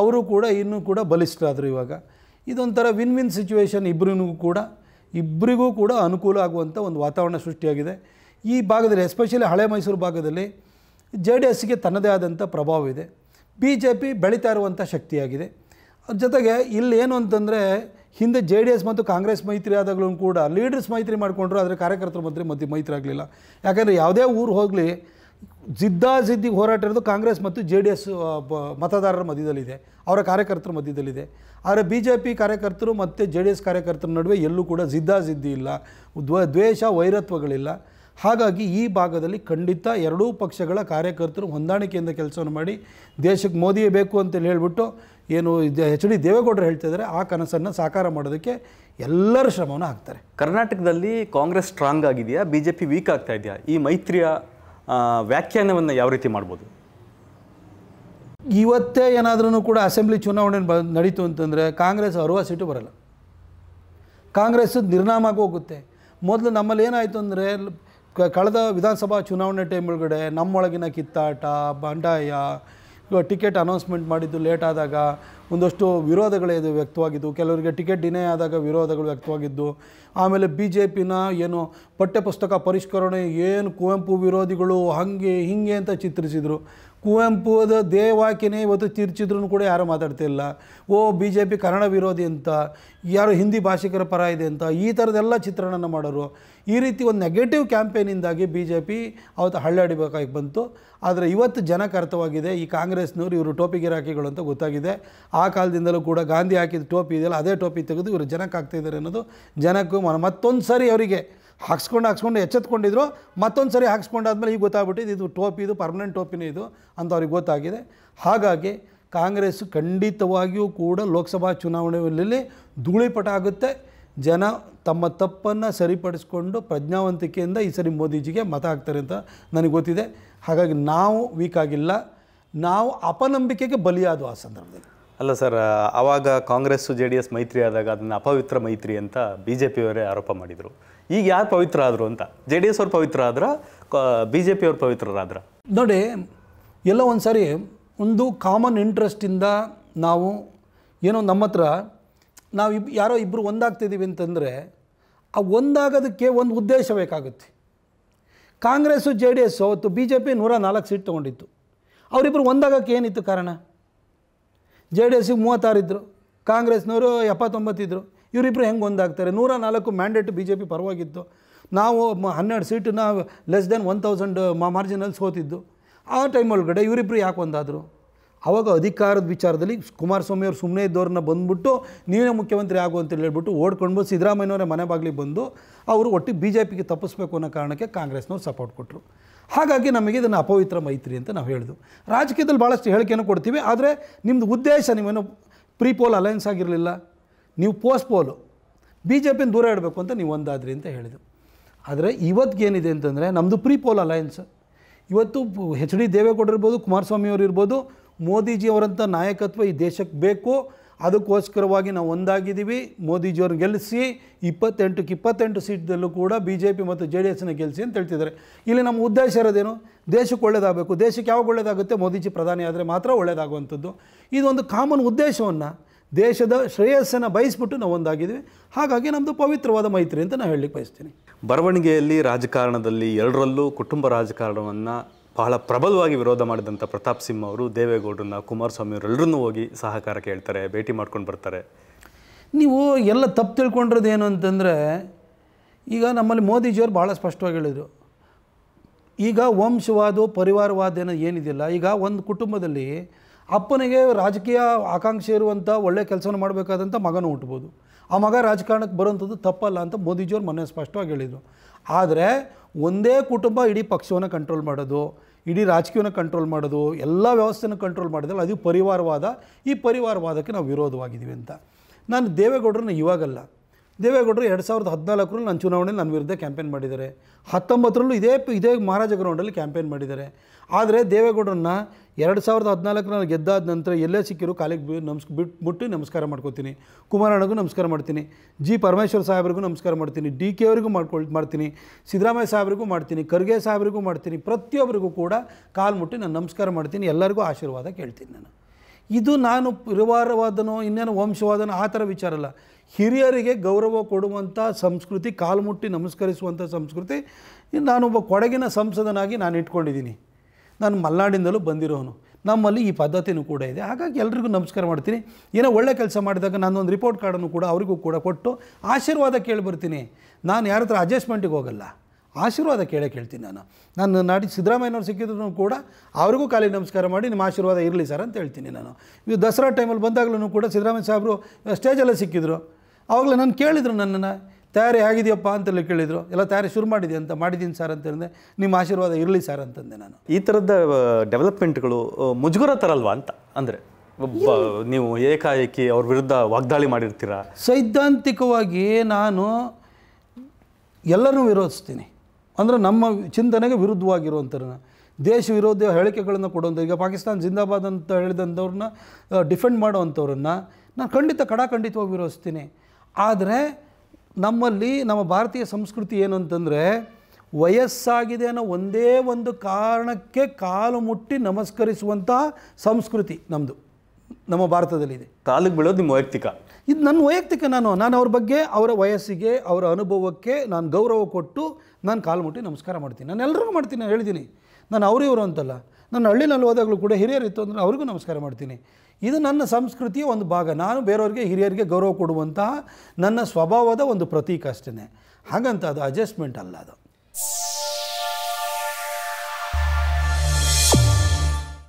ಅವರು ಕೂಡ ಇನ್ನೂ ಕೂಡ ಬಲಿಷ್ಠರಾದರು ಇವಾಗ ಇದೊಂಥರ ವಿನ್ ವಿನ್ ಸಿಚುವೇಶನ್ ಇಬ್ಬರಿಗೂ ಕೂಡ ಇಬ್ಬರಿಗೂ ಕೂಡ ಅನುಕೂಲ ಆಗುವಂಥ ಒಂದು ವಾತಾವರಣ ಸೃಷ್ಟಿಯಾಗಿದೆ ಈ ಭಾಗದಲ್ಲಿ ಎಸ್ಪೆಷಲಿ ಹಳೆ ಮೈಸೂರು ಭಾಗದಲ್ಲಿ ಜೆ ಡಿ ಎಸ್ಗೆ ತನ್ನದೇ ಆದಂಥ ಪ್ರಭಾವ ಇದೆ ಬಿ ಜೆ ಪಿ ಬೆಳೀತಾ ಇರುವಂಥ ಶಕ್ತಿಯಾಗಿದೆ ಅದ್ರ ಜೊತೆಗೆ ಇಲ್ಲಿ ಏನು ಅಂತಂದರೆ ಹಿಂದೆ ಜೆ ಡಿ ಎಸ್ ಮತ್ತು ಕಾಂಗ್ರೆಸ್ ಮೈತ್ರಿ ಆದಾಗಲೂ ಕೂಡ ಲೀಡರ್ಸ್ ಮೈತ್ರಿ ಮಾಡಿಕೊಂಡ್ರು ಆದರೆ ಕಾರ್ಯಕರ್ತರು ಮಂತ್ರಿ ಮಧ್ಯೆ ಮೈತ್ರಿ ಆಗಲಿಲ್ಲ ಯಾಕಂದರೆ ಯಾವುದೇ ಊರು ಹೋಗಲಿ ಜಿದ್ದಾಜಿದ್ದಿ ಹೋರಾಟ ಇರೋದು ಕಾಂಗ್ರೆಸ್ ಮತ್ತು ಜೆ ಡಿ ಎಸ್ ಮತದಾರರ ಮಧ್ಯದಲ್ಲಿದೆ ಅವರ ಕಾರ್ಯಕರ್ತರ ಮಧ್ಯದಲ್ಲಿದೆ ಆದರೆ ಬಿ ಜೆ ಪಿ ಕಾರ್ಯಕರ್ತರು ಮತ್ತು ಜೆ ಡಿ ಎಸ್ ಕಾರ್ಯಕರ್ತರ ನಡುವೆ ಎಲ್ಲೂ ಕೂಡ ಜಿದ್ದಾಜಿದ್ದಿ ಇಲ್ಲ ದ್ವ ದ್ವೇಷ ವೈರತ್ವಗಳಿಲ್ಲ ಹಾಗಾಗಿ ಈ ಭಾಗದಲ್ಲಿ ಖಂಡಿತ ಎರಡೂ ಪಕ್ಷಗಳ ಕಾರ್ಯಕರ್ತರು ಹೊಂದಾಣಿಕೆಯಿಂದ ಕೆಲಸವನ್ನು ಮಾಡಿ ದೇಶಕ್ಕೆ ಮೋದಿಯೇ ಬೇಕು ಅಂತೇಳಿ ಹೇಳಿಬಿಟ್ಟು ಏನು ಎಚ್ ಡಿ ದೇವೇಗೌಡರು ಹೇಳ್ತಾ ಇದ್ದಾರೆ ಆ ಕನಸನ್ನು ಸಾಕಾರ ಮಾಡೋದಕ್ಕೆ ಎಲ್ಲರ ಶ್ರಮವನ್ನು ಹಾಕ್ತಾರೆ ಕರ್ನಾಟಕದಲ್ಲಿ ಕಾಂಗ್ರೆಸ್ ಸ್ಟ್ರಾಂಗ್ ಆಗಿದೆಯಾ ಬಿ ಜೆ ಪಿ ವೀಕ್ ಆಗ್ತಾ ಇದೆಯಾ ಈ ಮೈತ್ರಿಯ ವ್ಯಾಖ್ಯಾನವನ್ನು ಯಾವ ರೀತಿ ಮಾಡ್ಬೋದು ಇವತ್ತೇ ಏನಾದರೂ ಕೂಡ ಅಸೆಂಬ್ಲಿ ಚುನಾವಣೆ ಬ ನಡೀತು ಅಂತಂದರೆ ಕಾಂಗ್ರೆಸ್ ಅರುವ ಸೀಟು ಬರಲ್ಲ ಕಾಂಗ್ರೆಸ್ ನಿರ್ನಾಮಕ್ಕೆ ಹೋಗುತ್ತೆ ಮೊದಲು ನಮ್ಮಲ್ಲಿ ಏನಾಯಿತು ಅಂದರೆ ಕಳೆದ ವಿಧಾನಸಭಾ ಚುನಾವಣೆ ಟೈಮ್ ಒಳಗಡೆ ನಮ್ಮೊಳಗಿನ ಕಿತ್ತಾಟ ಬಂಡಾಯ ಟಿಕೆಟ್ ಅನೌನ್ಸ್ಮೆಂಟ್ ಮಾಡಿದ್ದು ಲೇಟ್ ಆದಾಗ ಒಂದಷ್ಟು ವಿರೋಧಗಳೇ ಇದು ಕೆಲವರಿಗೆ ಟಿಕೆಟ್ ಡಿನೇ ಆದಾಗ ವಿರೋಧಗಳು ವ್ಯಕ್ತವಾಗಿದ್ದು ಆಮೇಲೆ ಬಿ ಜೆ ಪಿನ ಏನು ಪಠ್ಯಪುಸ್ತಕ ಪರಿಷ್ಕರಣೆ ಏನು ಕುವೆಂಪು ವಿರೋಧಿಗಳು ಹಾಗೆ ಹೀಗೆ ಅಂತ ಚಿತ್ರಿಸಿದರು ಕುವೆಂಪು ಅದು ದೇವಾಕಿನೇ ಇವತ್ತು ತಿರ್ಚಿದ್ರೂ ಕೂಡ ಯಾರೂ ಮಾತಾಡ್ತಿಲ್ಲ ಓ ಬಿ ಜೆ ಪಿ ಕನ್ನಡ ವಿರೋಧಿ ಅಂತ ಯಾರು ಹಿಂದಿ ಭಾಷಿಕರ ಪರ ಇದೆ ಅಂತ ಈ ಥರದ್ದೆಲ್ಲ ಚಿತ್ರಣನ ಮಾಡೋರು ಈ ರೀತಿ ಒಂದು ನೆಗೆಟಿವ್ ಕ್ಯಾಂಪೇನಿಂದಾಗಿ ಬಿ ಜೆ ಪಿ ಅವತ್ತು ಹಳ್ಳಾಡಿಬೇಕಾಗಿ ಬಂತು ಆದರೆ ಇವತ್ತು ಜನಕ್ಕೆ ಅರ್ಥವಾಗಿದೆ ಈ ಕಾಂಗ್ರೆಸ್ನವರು ಇವರು ಟೋಪಿ ಗಿರಾಕಿಗಳು ಅಂತ ಗೊತ್ತಾಗಿದೆ ಆ ಕಾಲದಿಂದಲೂ ಕೂಡ ಗಾಂಧಿ ಹಾಕಿದ ಟೋಪಿ ಇದೆಯಲ್ಲ ಅದೇ ಟೋಪಿ ತೆಗೆದು ಇವರು ಜನಕ್ಕೆ ಹಾಕ್ತಾ ಇದ್ದಾರೆ ಅನ್ನೋದು ಜನಕ್ಕೂ ಮತ್ತೊಂದು ಸಾರಿ ಅವರಿಗೆ ಹಾಕ್ಸ್ಕೊಂಡು ಹಾಕ್ಸ್ಕೊಂಡು ಎಚ್ಚೆತ್ಕೊಂಡಿದ್ರು ಮತ್ತೊಂದು ಸರಿ ಹಾಕ್ಸ್ಕೊಂಡಾದ್ಮೇಲೆ ಈಗ ಗೊತ್ತಾಗ್ಬಿಟ್ಟಿದ್ದು ಇದು ಟೋಪಿ ಇದು ಪರ್ಮನೆಂಟ್ ಟೋಪಿನೇ ಇದು ಅಂತ ಅವ್ರಿಗೆ ಗೊತ್ತಾಗಿದೆ ಹಾಗಾಗಿ ಕಾಂಗ್ರೆಸ್ ಖಂಡಿತವಾಗಿಯೂ ಕೂಡ ಲೋಕಸಭಾ ಚುನಾವಣೆಯಲ್ಲಿ ಧೂಳಿಪಟ ಆಗುತ್ತೆ ಜನ ತಮ್ಮ ತಪ್ಪನ್ನು ಸರಿಪಡಿಸ್ಕೊಂಡು ಪ್ರಜ್ಞಾವಂತಿಕೆಯಿಂದ ಈ ಸರಿ ಮೋದಿಜಿಗೆ ಮತ ಹಾಕ್ತಾರೆ ಅಂತ ನನಗೆ ಗೊತ್ತಿದೆ ಹಾಗಾಗಿ ನಾವು ವೀಕ್ ಆಗಿಲ್ಲ ನಾವು ಅಪನಂಬಿಕೆಗೆ ಬಲಿಯಾದವು ಆ ಸಂದರ್ಭದಲ್ಲಿ ಅಲ್ಲ ಸರ್ ಆವಾಗ ಕಾಂಗ್ರೆಸ್ಸು ಜೆ ಡಿ ಎಸ್ ಮೈತ್ರಿ ಆದಾಗ ಅದನ್ನು ಅಪವಿತ್ರ ಮೈತ್ರಿ ಅಂತ ಬಿ ಜೆ ಪಿಯವರೇ ಆರೋಪ ಮಾಡಿದರು ಈಗ ಯಾರು ಪವಿತ್ರ ಆದರು ಅಂತ ಜೆ ಡಿ ಎಸ್ ಅವ್ರು ಪವಿತ್ರ ಆದ್ರ ಬಿ ಜೆ ಪಿ ಅವ್ರು ಪವಿತ್ರರಾದ್ರ ನೋಡಿ ಎಲ್ಲ ಒಂದು ಸಾರಿ ಒಂದು ಕಾಮನ್ ಇಂಟ್ರೆಸ್ಟಿಂದ ನಾವು ಏನೋ ನಮ್ಮ ಹತ್ರ ನಾವು ಇಬ್ ಯಾರೋ ಇಬ್ಬರು ಒಂದಾಗ್ತಿದ್ದೀವಿ ಅಂತಂದರೆ ಆ ಒಂದಾಗೋದಕ್ಕೆ ಒಂದು ಉದ್ದೇಶ ಬೇಕಾಗುತ್ತೆ ಕಾಂಗ್ರೆಸ್ಸು ಜೆ ಡಿ ಎಸ್ ಅವತ್ತು ಬಿ ಜೆ ಪಿ ನೂರ ನಾಲ್ಕು ಸೀಟ್ ತೊಗೊಂಡಿತ್ತು ಅವರಿಬ್ಬರು ಒಂದಾಗಕ್ಕೆ ಏನಿತ್ತು ಕಾರಣ ಜೆ ಡಿ ಎಸ್ಸಿಗೆ ಮೂವತ್ತಾರಿದ್ದರು ಕಾಂಗ್ರೆಸ್ನವರು ಎಪ್ಪತ್ತೊಂಬತ್ತಿದ್ದರು ಇವರಿಬ್ಬರು ಹೆಂಗೆ ಒಂದಾಗ್ತಾರೆ ನೂರ ನಾಲ್ಕು ಮ್ಯಾಂಡೇಟ್ ಬಿ ಜೆ ಪಿ ಪರವಾಗಿತ್ತು ನಾವು ಹನ್ನೆರಡು ಸೀಟನ್ನ ಲೆಸ್ ದೆನ್ ಒನ್ ತೌಸಂಡ್ ಮಾರ್ಜಿನಲ್ಲಿ ಸೋತಿದ್ದು ಆ ಟೈಮ್ ಒಳಗಡೆ ಇವರಿಬ್ಬರು ಯಾಕೆ ಒಂದಾದರು ಆವಾಗ ಅಧಿಕಾರದ ವಿಚಾರದಲ್ಲಿ ಕುಮಾರಸ್ವಾಮಿ ಅವರು ಸುಮ್ಮನೆ ಇದ್ದವ್ರನ್ನ ಬಂದುಬಿಟ್ಟು ನೀವೇ ಮುಖ್ಯಮಂತ್ರಿ ಆಗು ಅಂತ ಹೇಳ್ಬಿಟ್ಟು ಓಡ್ಕೊಂಡು ಸಿದ್ದರಾಮಯ್ಯವರೇ ಮನೆ ಬಾಗಿಲಿಗೆ ಬಂದು ಅವರು ಒಟ್ಟಿಗೆ ಬಿ ಜೆ ಪಿಗೆ ತಪ್ಪಿಸ್ಬೇಕು ಅನ್ನೋ ಕಾರಣಕ್ಕೆ ಕಾಂಗ್ರೆಸ್ನವ್ರು ಸಪೋರ್ಟ್ ಕೊಟ್ಟರು ಹಾಗಾಗಿ ನಮಗೆ ಇದನ್ನು ಅಪವಿತ್ರ ಮೈತ್ರಿ ಅಂತ ನಾವು ಹೇಳಿದ್ವು ರಾಜಕೀಯದಲ್ಲಿ ಭಾಳಷ್ಟು ಹೇಳಿಕೆಯನ್ನು ಕೊಡ್ತೀವಿ ಆದರೆ ನಿಮ್ಮದು ಉದ್ದೇಶ ನೀವೇನು ಪ್ರೀಪೋಲ್ ಅಲೈನ್ಸ್ ಆಗಿರಲಿಲ್ಲ ನೀವು ಪೋಸ್ಟ್ಪೋಲು ಬಿ ಜೆ ಪಿನ ದೂರ ಇಡಬೇಕು ಅಂತ ನೀವು ಒಂದಾದ್ರಿ ಅಂತ ಹೇಳಿದರು ಆದರೆ ಇವತ್ತಿಗೇನಿದೆ ಅಂತಂದರೆ ನಮ್ಮದು ಪ್ರೀಪೋಲ್ ಅಲಯನ್ಸ್ ಇವತ್ತು ಎಚ್ ಡಿ ದೇವೇಗೌಡರಿರ್ಬೋದು ಕುಮಾರಸ್ವಾಮಿ ಅವರು ಇರ್ಬೋದು ಮೋದಿಜಿಯವರಂಥ ನಾಯಕತ್ವ ಈ ದೇಶಕ್ಕೆ ಬೇಕು ಅದಕ್ಕೋಸ್ಕರವಾಗಿ ನಾವು ಒಂದಾಗಿದ್ದೀವಿ ಮೋದಿಜಿಯವ್ರನ್ನ ಗೆಲ್ಲಿಸಿ ಇಪ್ಪತ್ತೆಂಟಕ್ಕೆ ಇಪ್ಪತ್ತೆಂಟು ಸೀಟ್ದಲ್ಲೂ ಕೂಡ ಬಿ ಜೆ ಪಿ ಮತ್ತು ಜೆ ಡಿ ಎಸ್ನ ಗೆಲ್ಲಿಸಿ ಅಂತ ಹೇಳ್ತಿದ್ದಾರೆ ಇಲ್ಲಿ ನಮ್ಮ ಉದ್ದೇಶ ಇರೋದೇನು ದೇಶಕ್ಕೆ ಒಳ್ಳೆಯದಾಗಬೇಕು ದೇಶಕ್ಕೆ ಯಾವಾಗ ಒಳ್ಳೆಯದಾಗುತ್ತೆ ಮೋದಿಜಿ ಪ್ರಧಾನಿ ಆದರೆ ಮಾತ್ರ ಒಳ್ಳೆಯದಾಗುವಂಥದ್ದು ಇದೊಂದು ಕಾಮನ್ ಉದ್ದೇಶವನ್ನು ದೇಶದ ಶ್ರೇಯಸ್ಸನ್ನು ಬಯಸ್ಬಿಟ್ಟು ನಾವು ಒಂದಾಗಿದ್ದೀವಿ ಹಾಗಾಗಿ ನಮ್ಮದು ಪವಿತ್ರವಾದ ಮೈತ್ರಿ ಅಂತ ನಾನು ಹೇಳಲಿಕ್ಕೆ ಬಯಸ್ತೀನಿ ಬರವಣಿಗೆಯಲ್ಲಿ ರಾಜಕಾರಣದಲ್ಲಿ ಎರಡರಲ್ಲೂ ಕುಟುಂಬ ರಾಜಕಾರಣವನ್ನು ಬಹಳ ಪ್ರಬಲವಾಗಿ ವಿರೋಧ ಮಾಡಿದಂಥ ಪ್ರತಾಪ್ ಸಿಂಹ ಅವರು ದೇವೇಗೌಡರನ್ನ ಕುಮಾರಸ್ವಾಮಿ ಅವರೆಲ್ಲರನ್ನೂ ಹೋಗಿ ಸಹಕಾರ ಕೇಳ್ತಾರೆ ಭೇಟಿ ಮಾಡ್ಕೊಂಡು ಬರ್ತಾರೆ ನೀವು ಎಲ್ಲ ತಪ್ಪು ತಿಳ್ಕೊಂಡಿರೋದು ಏನು ಅಂತಂದರೆ ಈಗ ನಮ್ಮಲ್ಲಿ ಮೋದಿಜಿಯವರು ಭಾಳ ಸ್ಪಷ್ಟವಾಗಿ ಹೇಳಿದರು ಈಗ ವಂಶವಾದ ಪರಿವಾರವಾದ ಏನೋ ಏನಿದೆಯಲ್ಲ ಈಗ ಒಂದು ಕುಟುಂಬದಲ್ಲಿ ಅಪ್ಪನಿಗೆ ರಾಜಕೀಯ ಆಕಾಂಕ್ಷೆ ಇರುವಂಥ ಒಳ್ಳೆಯ ಕೆಲಸವನ್ನು ಮಾಡಬೇಕಾದಂಥ ಮಗನೂ ಹುಟ್ಬೋದು ಆ ಮಗ ರಾಜಕಾರಣಕ್ಕೆ ಬರುವಂಥದ್ದು ತಪ್ಪಲ್ಲ ಅಂತ ಮೋದಿಜಿಯವರು ಮೊನ್ನೆ ಸ್ಪಷ್ಟವಾಗಿ ಹೇಳಿದರು ಆದರೆ ಒಂದೇ ಕುಟುಂಬ ಇಡೀ ಪಕ್ಷವನ್ನು ಕಂಟ್ರೋಲ್ ಮಾಡೋದು ಇಡೀ ರಾಜಕೀಯವನ್ನು ಕಂಟ್ರೋಲ್ ಮಾಡೋದು ಎಲ್ಲ ವ್ಯವಸ್ಥೆಯನ್ನು ಕಂಟ್ರೋಲ್ ಮಾಡೋದಲ್ಲ ಅದು ಪರಿವಾರವಾದ ಈ ಪರಿವಾರವಾದಕ್ಕೆ ನಾವು ವಿರೋಧವಾಗಿದ್ದೀವಿ ಅಂತ ನಾನು ದೇವೇಗೌಡರನ್ನ ಇವಾಗಲ್ಲ ದೇವೇಗೌಡರು ಎರಡು ಸಾವಿರದ ಹದಿನಾಲ್ಕರಲ್ಲಿ ನನ್ನ ಚುನಾವಣೆ ನನ್ನ ವಿರುದ್ಧ ಕ್ಯಾಂಪೇನ್ ಮಾಡಿದ್ದಾರೆ ಹತ್ತೊಂಬತ್ತರಲ್ಲೂ ಇದೇ ಇದೇ ಮಹಾರಾಜ ಗ್ರೌಂಡಲ್ಲಿ ಕ್ಯಾಂಪೇನ್ ಮಾಡಿದ್ದಾರೆ ಆದರೆ ದೇವೇಗೌಡರನ್ನ ಎರಡು ಸಾವಿರದ ಹದಿನಾಲ್ಕರಲ್ಲಿ ಗೆದ್ದಾದ ನಂತರ ಎಲ್ಲೇ ಸಿಕ್ಕಿರೋ ಕಾಲಿಗೆ ನಮಸ್ ಬಿಟ್ಟು ನಮಸ್ಕಾರ ಮಾಡ್ಕೋತೀನಿ ಕುಮಾರಣ್ಣಗೂ ನಮಸ್ಕಾರ ಮಾಡ್ತೀನಿ ಜಿ ಪರಮೇಶ್ವರ್ ಸಾಹೇಬ್ರಿಗೂ ನಮಸ್ಕಾರ ಮಾಡ್ತೀನಿ ಡಿ ಕೆ ಅವರಿಗೂ ಮಾಡ್ಕೊಳ್ ಮಾಡ್ತೀನಿ ಸಿದ್ದರಾಮಯ್ಯ ಸಾಹೇಬ್ರಿಗೂ ಮಾಡ್ತೀನಿ ಖರ್ಗೆ ಸಾಹೇಬ್ರಿಗೂ ಮಾಡ್ತೀನಿ ಪ್ರತಿಯೊಬ್ಬರಿಗೂ ಕೂಡ ಕಾಲು ಮುಟ್ಟಿ ನಾನು ನಮಸ್ಕಾರ ಮಾಡ್ತೀನಿ ಎಲ್ಲರಿಗೂ ಆಶೀರ್ವಾದ ಕೇಳ್ತೀನಿ ನಾನು ಇದು ನಾನು ಪರಿವಾರವಾದನೋ ಇನ್ನೇನು ವಂಶವಾದನೋ ಆ ಥರ ವಿಚಾರ ಅಲ್ಲ ಹಿರಿಯರಿಗೆ ಗೌರವ ಕೊಡುವಂಥ ಸಂಸ್ಕೃತಿ ಕಾಲ್ಮುಟ್ಟಿ ನಮಸ್ಕರಿಸುವಂಥ ಸಂಸ್ಕೃತಿ ನಾನೊಬ್ಬ ಕೊಡಗಿನ ಸಂಸದನಾಗಿ ನಾನು ಇಟ್ಕೊಂಡಿದ್ದೀನಿ ನಾನು ಮಲೆನಾಡಿಂದಲೂ ಬಂದಿರೋನು ನಮ್ಮಲ್ಲಿ ಈ ಪದ್ಧತಿನೂ ಕೂಡ ಇದೆ ಹಾಗಾಗಿ ಎಲ್ರಿಗೂ ನಮಸ್ಕಾರ ಮಾಡ್ತೀನಿ ಏನೋ ಒಳ್ಳೆ ಕೆಲಸ ಮಾಡಿದಾಗ ನಾನೊಂದು ರಿಪೋರ್ಟ್ ಕಾರ್ಡನ್ನು ಕೂಡ ಅವರಿಗೂ ಕೂಡ ಕೊಟ್ಟು ಆಶೀರ್ವಾದ ಕೇಳಿಬರ್ತೀನಿ ನಾನು ಯಾರ ಹತ್ರ ಅಡ್ಜಸ್ಟ್ಮೆಂಟಿಗೆ ಹೋಗಲ್ಲ ಆಶೀರ್ವಾದ ಕೇಳೇ ಕೇಳ್ತೀನಿ ನಾನು ನಾನು ನಾಡಿ ಸಿದ್ದರಾಮಯ್ಯನವ್ರು ಸಿಕ್ಕಿದ್ರು ಕೂಡ ಅವ್ರಿಗೂ ಕಾಲಿಗೆ ನಮಸ್ಕಾರ ಮಾಡಿ ನಿಮ್ಮ ಆಶೀರ್ವಾದ ಇರಲಿ ಸರ್ ಅಂತ ಹೇಳ್ತೀನಿ ನಾನು ಇವು ದಸರಾ ಟೈಮಲ್ಲಿ ಬಂದಾಗಲೂ ಕೂಡ ಸಿದ್ದರಾಮಯ್ಯ ಸಾಹೇಬರು ಸ್ಟೇಜಲ್ಲೇ ಸಿಕ್ಕಿದ್ರು ಆವಾಗಲೇ ನಾನು ಕೇಳಿದರು ನನ್ನನ್ನು ತಯಾರಿ ಆಗಿದೆಯಪ್ಪ ಅಂತೆಲ್ಲ ಕೇಳಿದರು ಎಲ್ಲ ತಯಾರಿ ಶುರು ಮಾಡಿದೆ ಅಂತ ಮಾಡಿದ್ದೀನಿ ಸರ್ ಅಂತ ಹೇಳಿದೆ ನಿಮ್ಮ ಆಶೀರ್ವಾದ ಇರಲಿ ಸರ್ ಅಂತಂದೆ ನಾನು ಈ ಥರದ ಡೆವಲಪ್ಮೆಂಟ್ಗಳು ಮುಜುಗರ ಥರಲ್ವಾ ಅಂತ ಅಂದರೆ ಒಬ್ಬ ನೀವು ಏಕಾಏಕಿ ಅವ್ರ ವಿರುದ್ಧ ವಾಗ್ದಾಳಿ ಮಾಡಿರ್ತೀರಾ ಸೈದ್ಧಾಂತಿಕವಾಗಿ ನಾನು ಎಲ್ಲರೂ ವಿರೋಧಿಸ್ತೀನಿ ಅಂದರೆ ನಮ್ಮ ಚಿಂತನೆಗೆ ವಿರುದ್ಧವಾಗಿರುವಂಥವ್ರನ್ನ ದೇಶ ವಿರೋಧಿ ಹೇಳಿಕೆಗಳನ್ನು ಕೊಡುವಂಥ ಈಗ ಪಾಕಿಸ್ತಾನ ಜಿಂದಾಬಾದ್ ಅಂತ ಹೇಳಿದಂಥವ್ರನ್ನ ಡಿಫೆಂಡ್ ಮಾಡುವಂಥವ್ರನ್ನ ನಾನು ಖಂಡಿತ ಕಡಾಖಂಡಿತವಾಗಿ ವಿರೋಧಿಸ್ತೀನಿ ಆದರೆ ನಮ್ಮಲ್ಲಿ ನಮ್ಮ ಭಾರತೀಯ ಸಂಸ್ಕೃತಿ ಏನು ಅಂತಂದರೆ ವಯಸ್ಸಾಗಿದೆ ಅನ್ನೋ ಒಂದೇ ಒಂದು ಕಾರಣಕ್ಕೆ ಕಾಲು ಮುಟ್ಟಿ ನಮಸ್ಕರಿಸುವಂತಹ ಸಂಸ್ಕೃತಿ ನಮ್ಮದು ನಮ್ಮ ಭಾರತದಲ್ಲಿದೆ ಕಾಲಿಗೆ ಬೀಳೋದು ನಿಮ್ಮ ವೈಯಕ್ತಿಕ ಇದು ನನ್ನ ವೈಯಕ್ತಿಕ ನಾನು ನಾನು ಅವ್ರ ಬಗ್ಗೆ ಅವರ ವಯಸ್ಸಿಗೆ ಅವರ ಅನುಭವಕ್ಕೆ ನಾನು ಗೌರವ ಕೊಟ್ಟು ನಾನು ಕಾಲು ಮುಟ್ಟಿ ನಮಸ್ಕಾರ ಮಾಡ್ತೀನಿ ನಾನು ಎಲ್ಲರಿಗೂ ಮಾಡ್ತೀನಿ ನಾನು ಹೇಳಿದ್ದೀನಿ ನಾನು ಅವರು ಇವರು ಅಂತಲ್ಲ ನನ್ನ ಹಳ್ಳಿನಲ್ಲಿ ಹೋದಾಗಲೂ ಕೂಡ ಹಿರಿಯರು ಇತ್ತು ಅಂದರೆ ಅವ್ರಿಗೂ ನಮಸ್ಕಾರ ಮಾಡ್ತೀನಿ ಇದು ನನ್ನ ಸಂಸ್ಕೃತಿಯ ಒಂದು ಭಾಗ ನಾನು ಬೇರೆಯವ್ರಿಗೆ ಹಿರಿಯರಿಗೆ ಗೌರವ ಕೊಡುವಂತಹ ನನ್ನ ಸ್ವಭಾವದ ಒಂದು ಪ್ರತೀಕ ಅಷ್ಟೇ ಹಾಗಂತ ಅದು ಅಡ್ಜಸ್ಟ್ಮೆಂಟ್ ಅಲ್ಲ ಅದು